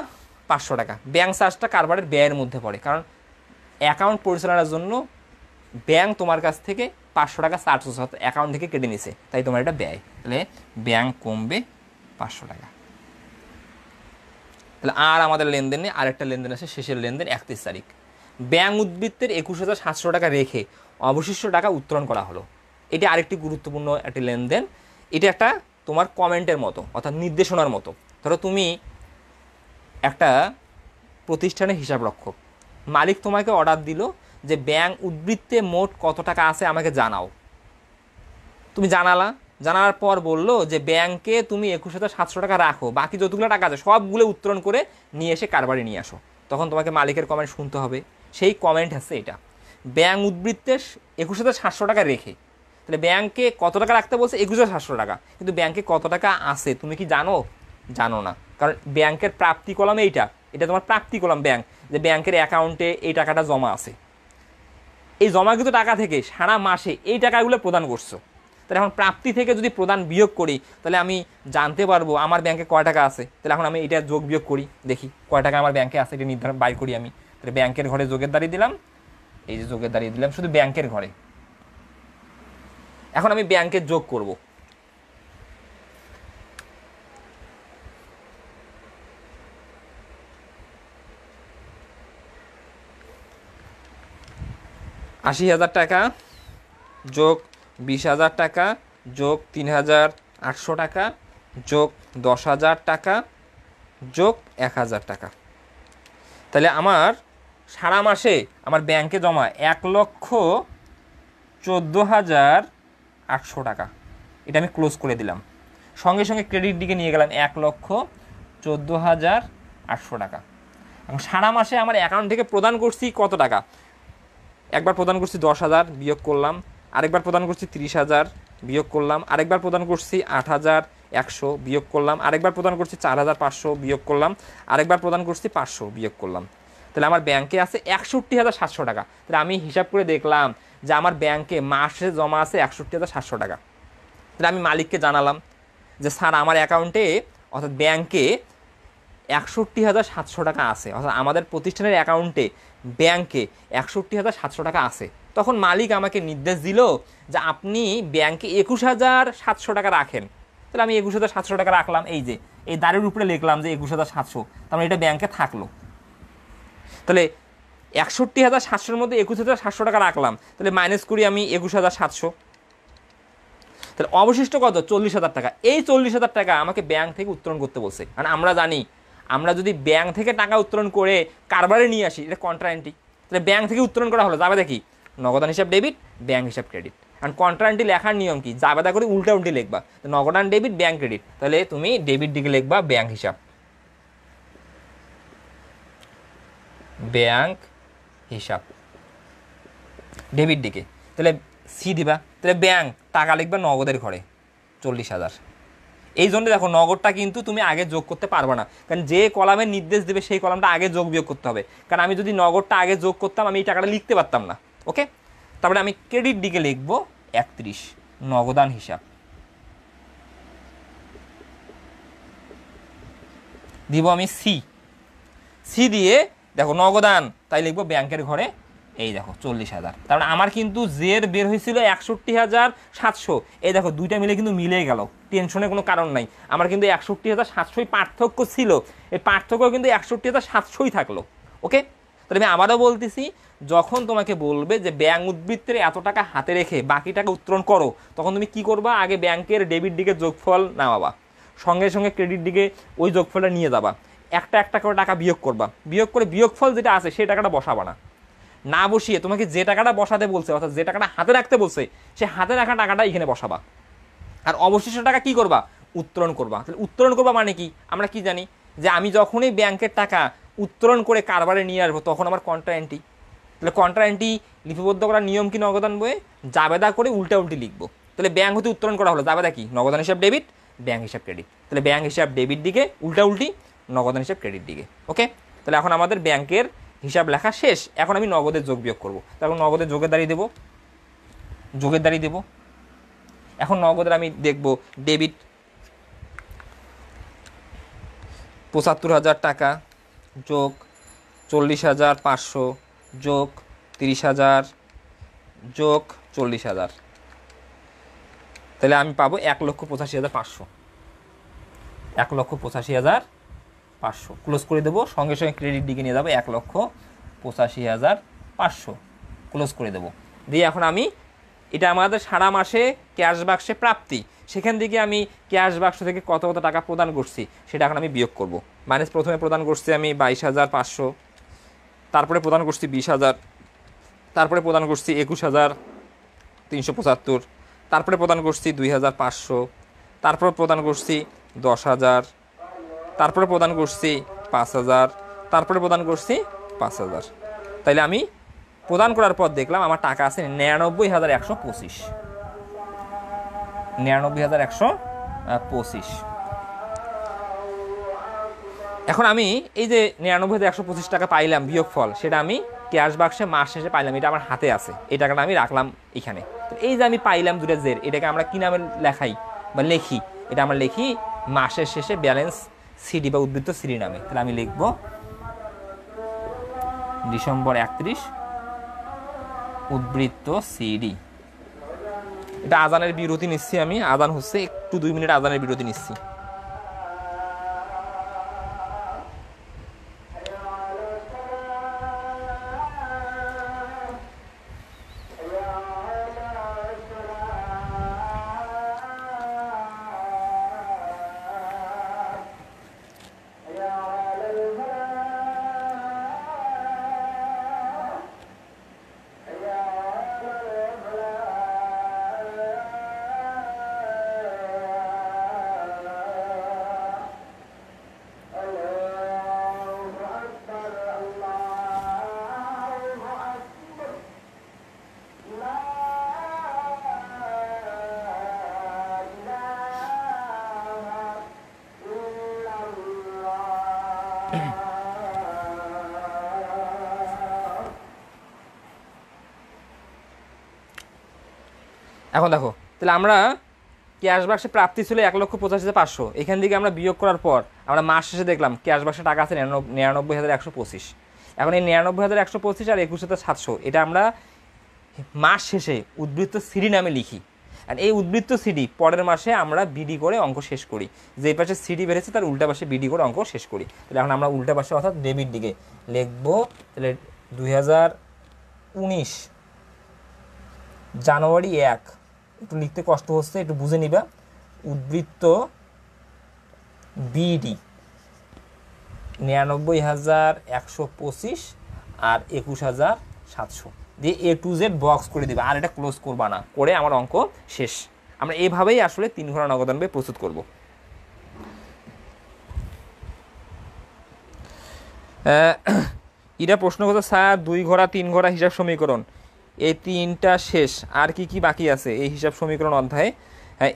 পাঁচশো টাকা ব্যাংক সার্চটা কারবারের ব্যয়ের মধ্যে পড়ে কারণ অ্যাকাউন্ট পরিচালনার জন্য ব্যাংক তোমার কাছ থেকে পাঁচশো টাকা চার্জ অ্যাকাউন্ট থেকে কেটে নিছে তাই তোমার এটা ব্যয় তাহলে ব্যাংক কমবে পাঁচশো টাকা তাহলে আর আমাদের লেনদেনে আর আরেকটা লেনদেন আছে শেষের লেনদেন একত্রিশ তারিখ ব্যাংক উদ্বৃত্তের একুশ হাজার সাতশো টাকা রেখে অবশিষ্ট টাকা উত্তোলন করা হলো এটা আরেকটি গুরুত্বপূর্ণ একটি লেনদেন এটা একটা তোমার কমেন্টের মতো অর্থাৎ নির্দেশনার মতো ধরো তুমি একটা প্রতিষ্ঠানের হিসাবরক্ষক মালিক তোমাকে অর্ডার দিল যে ব্যাংক উদ্বৃত্তে মোট কত টাকা আছে আমাকে জানাও তুমি জানালা জানার পর বলল যে ব্যাংকে তুমি একুশ হাজার সাতশো টাকা রাখো বাকি যতগুলো টাকা আছে সবগুলো উত্তরণ করে নিয়ে এসে কারবারে নিয়ে আসো তখন তোমাকে মালিকের কমেন্ট শুনতে হবে সেই কমেন্ট হচ্ছে এটা ব্যাংক উদ্বৃত্তে একুশ হাজার সাতশো টাকা রেখে তাহলে ব্যাংকে কত টাকা রাখতে বলছে একুশ হাজার সাতশো টাকা কিন্তু ব্যাংকে কত টাকা আছে তুমি কি জানো জানো না কারণ ব্যাংকের প্রাপ্তি কলাম এইটা এটা তোমার প্রাপ্তি কলাম ব্যাংক যে ব্যাংকের অ্যাকাউন্টে এই টাকাটা জমা আছে এই জমাকৃত টাকা থেকে সারা মাসে এই টাকাগুলো প্রদান করছো তাহলে এখন প্রাপ্তি থেকে যদি প্রদান বিয়োগ করি তাহলে আমি জানতে পারবো আমার ব্যাংকে কয় টাকা আছে তাহলে এখন আমি এটা যোগ বিয়োগ করি দেখি কয় টাকা আমার ব্যাংকে আছে এটা নির্ধারণ বাই করি আমি তাহলে ব্যাংকের ঘরে যোগের দাঁড়িয়ে দিলাম এই যে যোগের দাঁড়িয়ে দিলাম শুধু ব্যাংকের ঘরে এখন আমি ব্যাংকে যোগ করব আশি হাজার টাকা যোগ বিশ হাজার টাকা যোগ তিন হাজার আটশো টাকা যোগ দশ হাজার টাকা যোগ এক হাজার টাকা তাহলে আমার সারা মাসে আমার ব্যাংকে জমা এক লক্ষ চোদ্দো হাজার আটশো টাকা এটা আমি ক্লোজ করে দিলাম সঙ্গে সঙ্গে ক্রেডিট দিকে নিয়ে গেলাম এক লক্ষ চোদ্দো হাজার আটশো টাকা এখন সারা মাসে আমার অ্যাকাউন্ট থেকে প্রদান করছি কত টাকা একবার প্রদান করছি দশ হাজার বিয়োগ করলাম আরেকবার প্রদান করছি তিরিশ হাজার বিয়োগ করলাম আরেকবার প্রদান করছি আট হাজার একশো বিয়োগ করলাম আরেকবার প্রদান করছি চার হাজার পাঁচশো বিয়োগ করলাম আরেকবার প্রদান করছি পাঁচশো বিয়োগ করলাম তাহলে আমার ব্যাংকে আছে একষট্টি হাজার সাতশো টাকা তাহলে আমি হিসাব করে দেখলাম যে আমার ব্যাংকে মাসে জমা আছে একষট্টি হাজার সাতশো টাকা তাহলে আমি মালিককে জানালাম যে স্যার আমার অ্যাকাউন্টে অর্থাৎ ব্যাংকে একষট্টি হাজার সাতশো টাকা আছে অর্থাৎ আমাদের প্রতিষ্ঠানের অ্যাকাউন্টে ব্যাংকে একষট্টি হাজার সাতশো টাকা আছে তখন মালিক আমাকে নির্দেশ দিল যে আপনি ব্যাংকে একুশ হাজার সাতশো টাকা রাখেন তাহলে আমি একুশ হাজার সাতশো টাকা রাখলাম এই যে এই দাঁড়ের উপরে লিখলাম যে একুশ হাজার সাতশো তার মানে এটা ব্যাংকে থাকলো তাহলে একষট্টি হাজার সাতশোর মধ্যে একুশ হাজার সাতশো টাকা রাখলাম তাহলে মাইনাস করি আমি একুশ হাজার সাতশো তাহলে অবশিষ্ট কত চল্লিশ হাজার টাকা এই চল্লিশ হাজার টাকা আমাকে ব্যাংক থেকে উত্তোলন করতে বলছে মানে আমরা জানি আমরা যদি ব্যাংক থেকে টাকা উত্তোলন করে কারবারে নিয়ে আসি এটা কন্ট্রা এন্ট্রি তাহলে ব্যাংক থেকে উত্তোলন করা হলো যাবে দেখি নগদান হিসাব ডেবিট ব্যাংক হিসাব ক্রেডিট কারণ কন্ট্রান্টি লেখার নিয়ম কি জাবেদা করে উল্টা উল্টাউল্টি লিখবা নগদান ডেবিট ব্যাংক ক্রেডিট তাহলে তুমি ডেবিট দিকে লিখবা ব্যাংক হিসাব ব্যাংক হিসাব ডেবিট দিকে তাহলে সি দিবা তাহলে ব্যাঙ্ক টাকা লিখবে নগদের ঘরে চল্লিশ হাজার এই জন্য দেখো নগদটা কিন্তু তুমি আগে যোগ করতে পারবে না কারণ যে কলামের নির্দেশ দেবে সেই কলামটা আগে যোগ বিয়োগ করতে হবে কারণ আমি যদি নগদটা আগে যোগ করতাম আমি এই টাকাটা লিখতে পারতাম না ওকে তারপরে আমি ক্রেডিট দিকে লিখব একত্রিশ নগদান হিসাব দিব আমি সি সি দিয়ে দেখো নগদান তাই লিখবো ব্যাংকের ঘরে এই দেখো চল্লিশ হাজার তার মানে আমার কিন্তু জের বের হয়েছিল একষট্টি হাজার সাতশো এই দেখো দুইটা মিলে কিন্তু মিলে গেল টেনশনের কোনো কারণ নাই আমার কিন্তু একষট্টি হাজার সাতশোই পার্থক্য ছিল এই পার্থক্য কিন্তু একষট্টি হাজার সাতশোই থাকলো ওকে তাহলে আমি আবারও বলতেছি যখন তোমাকে বলবে যে ব্যাংক উদ্বৃত্তের এত টাকা হাতে রেখে বাকি টাকা উত্তোলন করো তখন তুমি কি করবা আগে ব্যাংকের ডেবিট দিকে যোগফল নামাবা সঙ্গে সঙ্গে ক্রেডিট দিকে ওই যোগফলটা নিয়ে যাবা একটা একটা করে টাকা বিয়োগ করবা বিয়োগ করে বিয়োগফল যেটা আছে সেই টাকাটা বসাবা না না বসিয়ে তোমাকে যে টাকাটা বসাতে বলছে অর্থাৎ যে টাকাটা হাতে রাখতে বলছে সে হাতে রাখা টাকাটা এখানে বসাবা আর অবশিষ্ট টাকা কি করবা উত্তোলন করবা তাহলে উত্তোলন করবা মানে কি আমরা কি জানি যে আমি যখনই ব্যাংকের টাকা উত্তোলন করে কারবারে নিয়ে আসবো তখন আমার কন্ট্রা এন্ট্রি তাহলে কন্ট্রা এন্ট্রি লিপিবদ্ধ করার নিয়ম কি নগদান বইয়ে জাবেদা করে উল্টা উল্টি লিখবো তাহলে ব্যাংক হতে উত্তোলন করা হলো জাবেদা কি নগদান হিসাব ডেবিট ব্যাংক হিসাব ক্রেডিট তাহলে ব্যাংক হিসাব ডেবিট দিকে উল্টা উল্টি নগদান হিসাব ক্রেডিট দিকে ওকে তাহলে এখন আমাদের ব্যাংকের হিসাব লেখা শেষ এখন আমি নগদের যোগ বিয়োগ করবো তারপর নগদের যোগের দাঁড়িয়ে দেবো যোগের দাঁড়িয়ে দেবো এখন নগদের আমি দেখব ডেবিট পঁচাত্তর হাজার টাকা যোগ চল্লিশ হাজার পাঁচশো যোগ তিরিশ হাজার যোগ চল্লিশ হাজার তাহলে আমি পাবো এক লক্ষ পঁচাশি হাজার পাঁচশো এক লক্ষ পঁচাশি হাজার পাঁচশো ক্লোজ করে দেবো সঙ্গে সঙ্গে ক্রেডিট দিকে নিয়ে যাবো এক লক্ষ পঁচাশি হাজার পাঁচশো ক্লোজ করে দেবো দিয়ে এখন আমি এটা আমাদের সারা মাসে ক্যাশ বাক্সে প্রাপ্তি সেখান থেকে আমি ক্যাশ বাক্স থেকে কত কত টাকা প্রদান করছি সেটা এখন আমি বিয়োগ করব মাইনাস প্রথমে প্রদান করছি আমি বাইশ হাজার পাঁচশো তারপরে প্রদান করছি বিশ হাজার তারপরে প্রদান করছি একুশ হাজার তিনশো পঁচাত্তর তারপরে প্রদান করছি দুই হাজার পাঁচশো তারপর প্রদান করছি দশ হাজার তারপরে প্রদান করছি পাঁচ হাজার তারপরে প্রদান করছি পাঁচ হাজার তাইলে আমি প্রদান করার পর দেখলাম আমার টাকা আছে নিরানব্বই হাজার একশো পঁচিশ নিরানব্বই হাজার একশো পঁচিশ এখন আমি এই যে নিরানব্বই হাজার একশো পঁচিশ টাকা পাইলাম বিয়োগফল সেটা আমি ক্যাশ বাক্সে মাস শেষে পাইলাম এটা আমার হাতে আছে এই টাকাটা আমি রাখলাম এখানে তো এই যে আমি পাইলাম দুটা জের এটাকে আমরা কী নামে লেখাই বা লেখি এটা আমরা লেখি মাসের শেষে ব্যালেন্স সিডি বা উদ্বৃত্ত সিডি নামে তাহলে আমি লিখব ডিসেম্বর একত্রিশ উদ্বৃত্ত সিডি এটা আজানের বিরতি নিচ্ছি আমি আজান হচ্ছে একটু দুই মিনিট আজানের বিরতি নিচ্ছি দেখো দেখো তাহলে আমরা ক্যাশ বাক্সে প্রাপ্তি ছিল এক লক্ষ পঁচাশি হাজার পাঁচশো এখান থেকে আমরা বিয়োগ করার পর আমরা মাস শেষে দেখলাম ক্যাশ বাক্সে টাকা আছে নিরানব্বই হাজার একশো পঁচিশ এখন এই নিরানব্বই হাজার একশো পঁচিশ আর একুশ হাজার সাতশো এটা আমরা মাস শেষে উদ্বৃত্ত সিডি নামে লিখি আর এই উদ্বৃত্ত সিডি পরের মাসে আমরা বিডি করে অঙ্ক শেষ করি যে পাশে সিডি বেড়েছে তার উল্টা পাশে বিডি করে অঙ্ক শেষ করি তাহলে এখন আমরা উল্টা পাশে অর্থাৎ ডেবিট দিকে লিখবো তাহলে দুই হাজার উনিশ জানুয়ারি এক একটু লিখতে কষ্ট হচ্ছে একটু বুঝে নিবা উদ্বৃত্ত বিডি নিরানব্বই হাজার একশো পঁচিশ আর একুশ হাজার সাতশো দিয়ে এ টু জেড বক্স করে দিবে আর এটা ক্লোজ করবা না করে আমার অঙ্ক শেষ আমরা এভাবেই আসলে তিন ঘোড়া নগদানবে প্রস্তুত করব এটা প্রশ্ন করছে স্যার দুই ঘোড়া তিন ঘোড়া হিসাব সমীকরণ এই তিনটা শেষ আর কি কি বাকি আছে এই হিসাব সমীকরণ অধ্যায়ে হ্যাঁ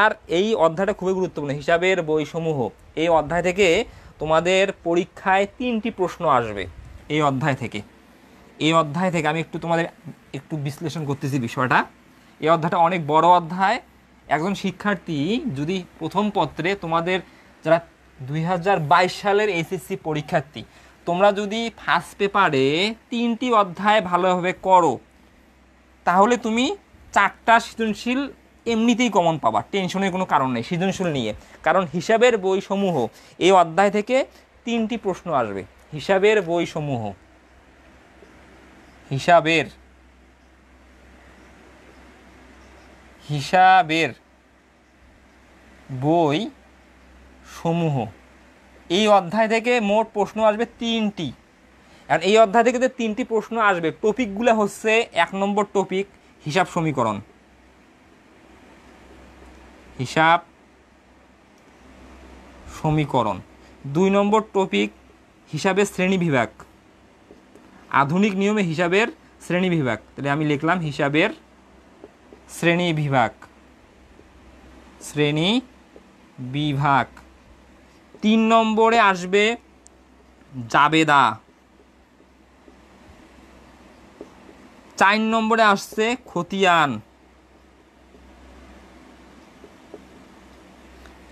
আর এই অধ্যায়টা খুবই গুরুত্বপূর্ণ হিসাবের বইসমূহ এই অধ্যায় থেকে তোমাদের পরীক্ষায় তিনটি প্রশ্ন আসবে এই অধ্যায় থেকে এই অধ্যায় থেকে আমি একটু তোমাদের একটু বিশ্লেষণ করতেছি বিষয়টা এই অধ্যায়টা অনেক বড় অধ্যায় একজন শিক্ষার্থী যদি প্রথম পত্রে তোমাদের যারা দুই সালের এসএসসি পরীক্ষার্থী তোমরা যদি ফার্স্ট পেপারে তিনটি অধ্যায় ভালোভাবে করো তাহলে তুমি চারটা সৃজনশীল এমনিতেই কমন পাবা টেনশনের কোনো কারণ নেই সৃজনশীল নিয়ে কারণ হিসাবের বইসমূহ এই অধ্যায় থেকে তিনটি প্রশ্ন আসবে হিসাবের বইসমূহ হিসাবের হিসাবের বই সমূহ এই অধ্যায় থেকে মোট প্রশ্ন আসবে তিনটি আর এই অধ্যায় থেকে যে তিনটি প্রশ্ন আসবে টপিকগুলো হচ্ছে এক নম্বর টপিক হিসাব সমীকরণ হিসাব সমীকরণ দুই নম্বর টপিক হিসাবের শ্রেণী বিভাগ আধুনিক নিয়মে হিসাবের শ্রেণী বিভাগ তাহলে আমি লিখলাম হিসাবের শ্রেণী বিভাগ শ্রেণী বিভাগ তিন নম্বরে আসবে জাবেদা চার নম্বরে আসছে খতিয়ান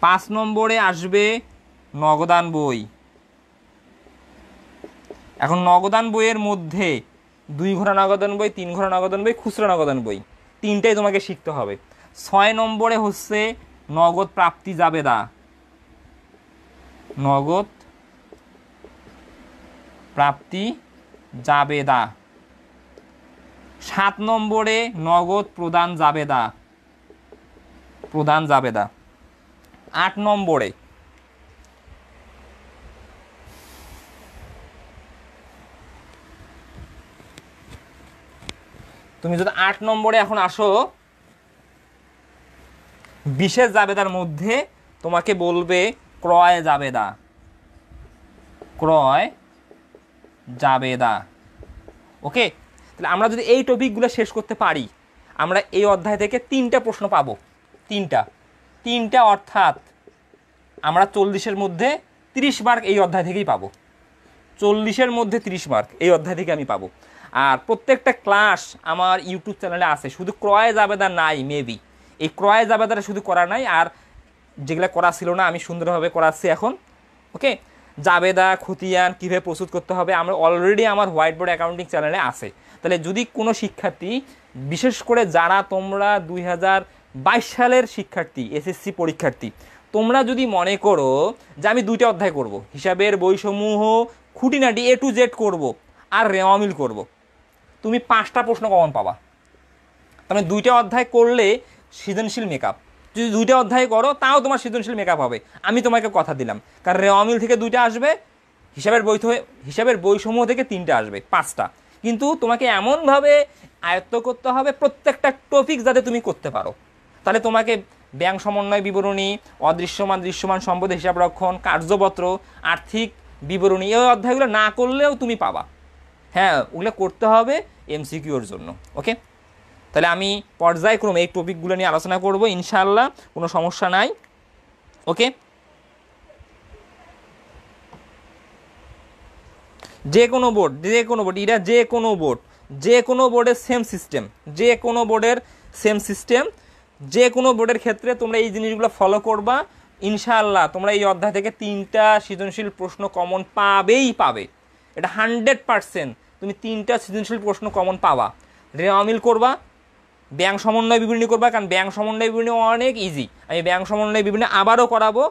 পাঁচ নম্বরে আসবে নগদান বই এখন নগদান বইয়ের মধ্যে দুই ঘোড়া নগদান বই তিন ঘোড়া নগদান বই খুচরা নগদান বই তিনটাই তোমাকে শিখতে হবে ছয় নম্বরে হচ্ছে নগদ প্রাপ্তি দা নগদ প্রাপ্তি দা সাত নম্বরে নগদ প্রদান জাবেদা প্রদান জাবেদা আট নম্বরে তুমি যদি আট নম্বরে এখন আসো বিশেষ জাবেদার মধ্যে তোমাকে বলবে ক্রয় জাবেদা ক্রয় জাবেদা ওকে তাহলে আমরা যদি এই টপিকগুলো শেষ করতে পারি আমরা এই অধ্যায় থেকে তিনটা প্রশ্ন পাবো তিনটা তিনটা অর্থাৎ আমরা চল্লিশের মধ্যে তিরিশ মার্ক এই অধ্যায় থেকেই পাবো চল্লিশের মধ্যে তিরিশ মার্ক এই অধ্যায় থেকে আমি পাবো আর প্রত্যেকটা ক্লাস আমার ইউটিউব চ্যানেলে আছে শুধু ক্রয় আবেদন নাই মেবি এই ক্রয় আবেদনটা শুধু করা নাই আর যেগুলো করা ছিল না আমি সুন্দরভাবে করাচ্ছি এখন ওকে জাবেদা খতিয়ান কীভাবে প্রস্তুত করতে হবে আমরা অলরেডি আমার হোয়াইট বোর্ড অ্যাকাউন্টিং চ্যানেলে আছে তাহলে যদি কোনো শিক্ষার্থী বিশেষ করে যারা তোমরা দুই বাইশ সালের শিক্ষার্থী এসএসসি পরীক্ষার্থী তোমরা যদি মনে করো যে আমি দুইটা অধ্যায় করব। হিসাবের বইসমূহ খুঁটিনাটি এ টু জেড করব আর রেওয়ামিল করব। তুমি পাঁচটা প্রশ্ন কমন পাবা তার মানে দুইটা অধ্যায় করলে সৃজনশীল মেকআপ যদি দুইটা অধ্যায় করো তাও তোমার সৃজনশীল মেকআপ হবে আমি তোমাকে কথা দিলাম কারণ রেওয়ামিল থেকে দুইটা আসবে হিসাবের বই হিসাবের বইসমূহ থেকে তিনটা আসবে পাঁচটা কিন্তু তোমাকে এমনভাবে আয়ত্ত করতে হবে প্রত্যেকটা টপিক যাতে তুমি করতে পারো তাহলে তোমাকে ব্যাংক সমন্বয় বিবরণী অদৃশ্যমান দৃশ্যমান সম্পদ হিসাব রক্ষণ কার্যপত্র আর্থিক বিবরণী এই অধ্যায়গুলো না করলেও তুমি পাবা হ্যাঁ ওগুলো করতে হবে এমসিকিউর জন্য ওকে তাহলে আমি পর্যায়ক্রমে এই টপিকগুলো নিয়ে আলোচনা করব ইনশাআল্লাহ কোনো সমস্যা নাই ওকে যে কোনো বোর্ড যে কোনো বোর্ড এটা যে কোনো বোর্ড যে কোনো বোর্ডের সেম সিস্টেম যে কোনো বোর্ডের সেম সিস্টেম যে কোনো বোর্ডের ক্ষেত্রে তোমরা এই জিনিসগুলো ফলো করবা ইনশাআল্লাহ তোমরা এই অধ্যায় থেকে তিনটা সৃজনশীল প্রশ্ন কমন পাবেই পাবে এটা হান্ড্রেড পারসেন্ট তুমি তিনটা সৃজনশীল প্রশ্ন কমন পাবা রেওয়ামিল করবা ব্যাংক সমন্বয় বিবরণী করবা কারণ ব্যাংক সমন্বয় বিবরণী অনেক ইজি আমি ব্যাংক সমন্বয় বিবরণী আবারও করাবো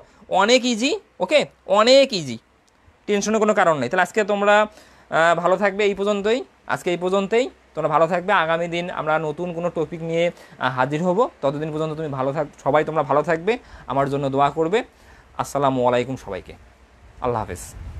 অনেক ইজি ওকে অনেক ইজি টেনশনের কোনো কারণ নেই তাহলে আজকে তোমরা ভালো থাকবে এই পর্যন্তই আজকে এই পর্যন্তই তোমরা ভালো থাকবে আগামী দিন আমরা নতুন কোনো টপিক নিয়ে হাজির হব ততদিন পর্যন্ত তুমি ভালো থাক সবাই তোমরা ভালো থাকবে আমার জন্য দোয়া করবে আসসালামু আলাইকুম সবাইকে আল্লাহ হাফেজ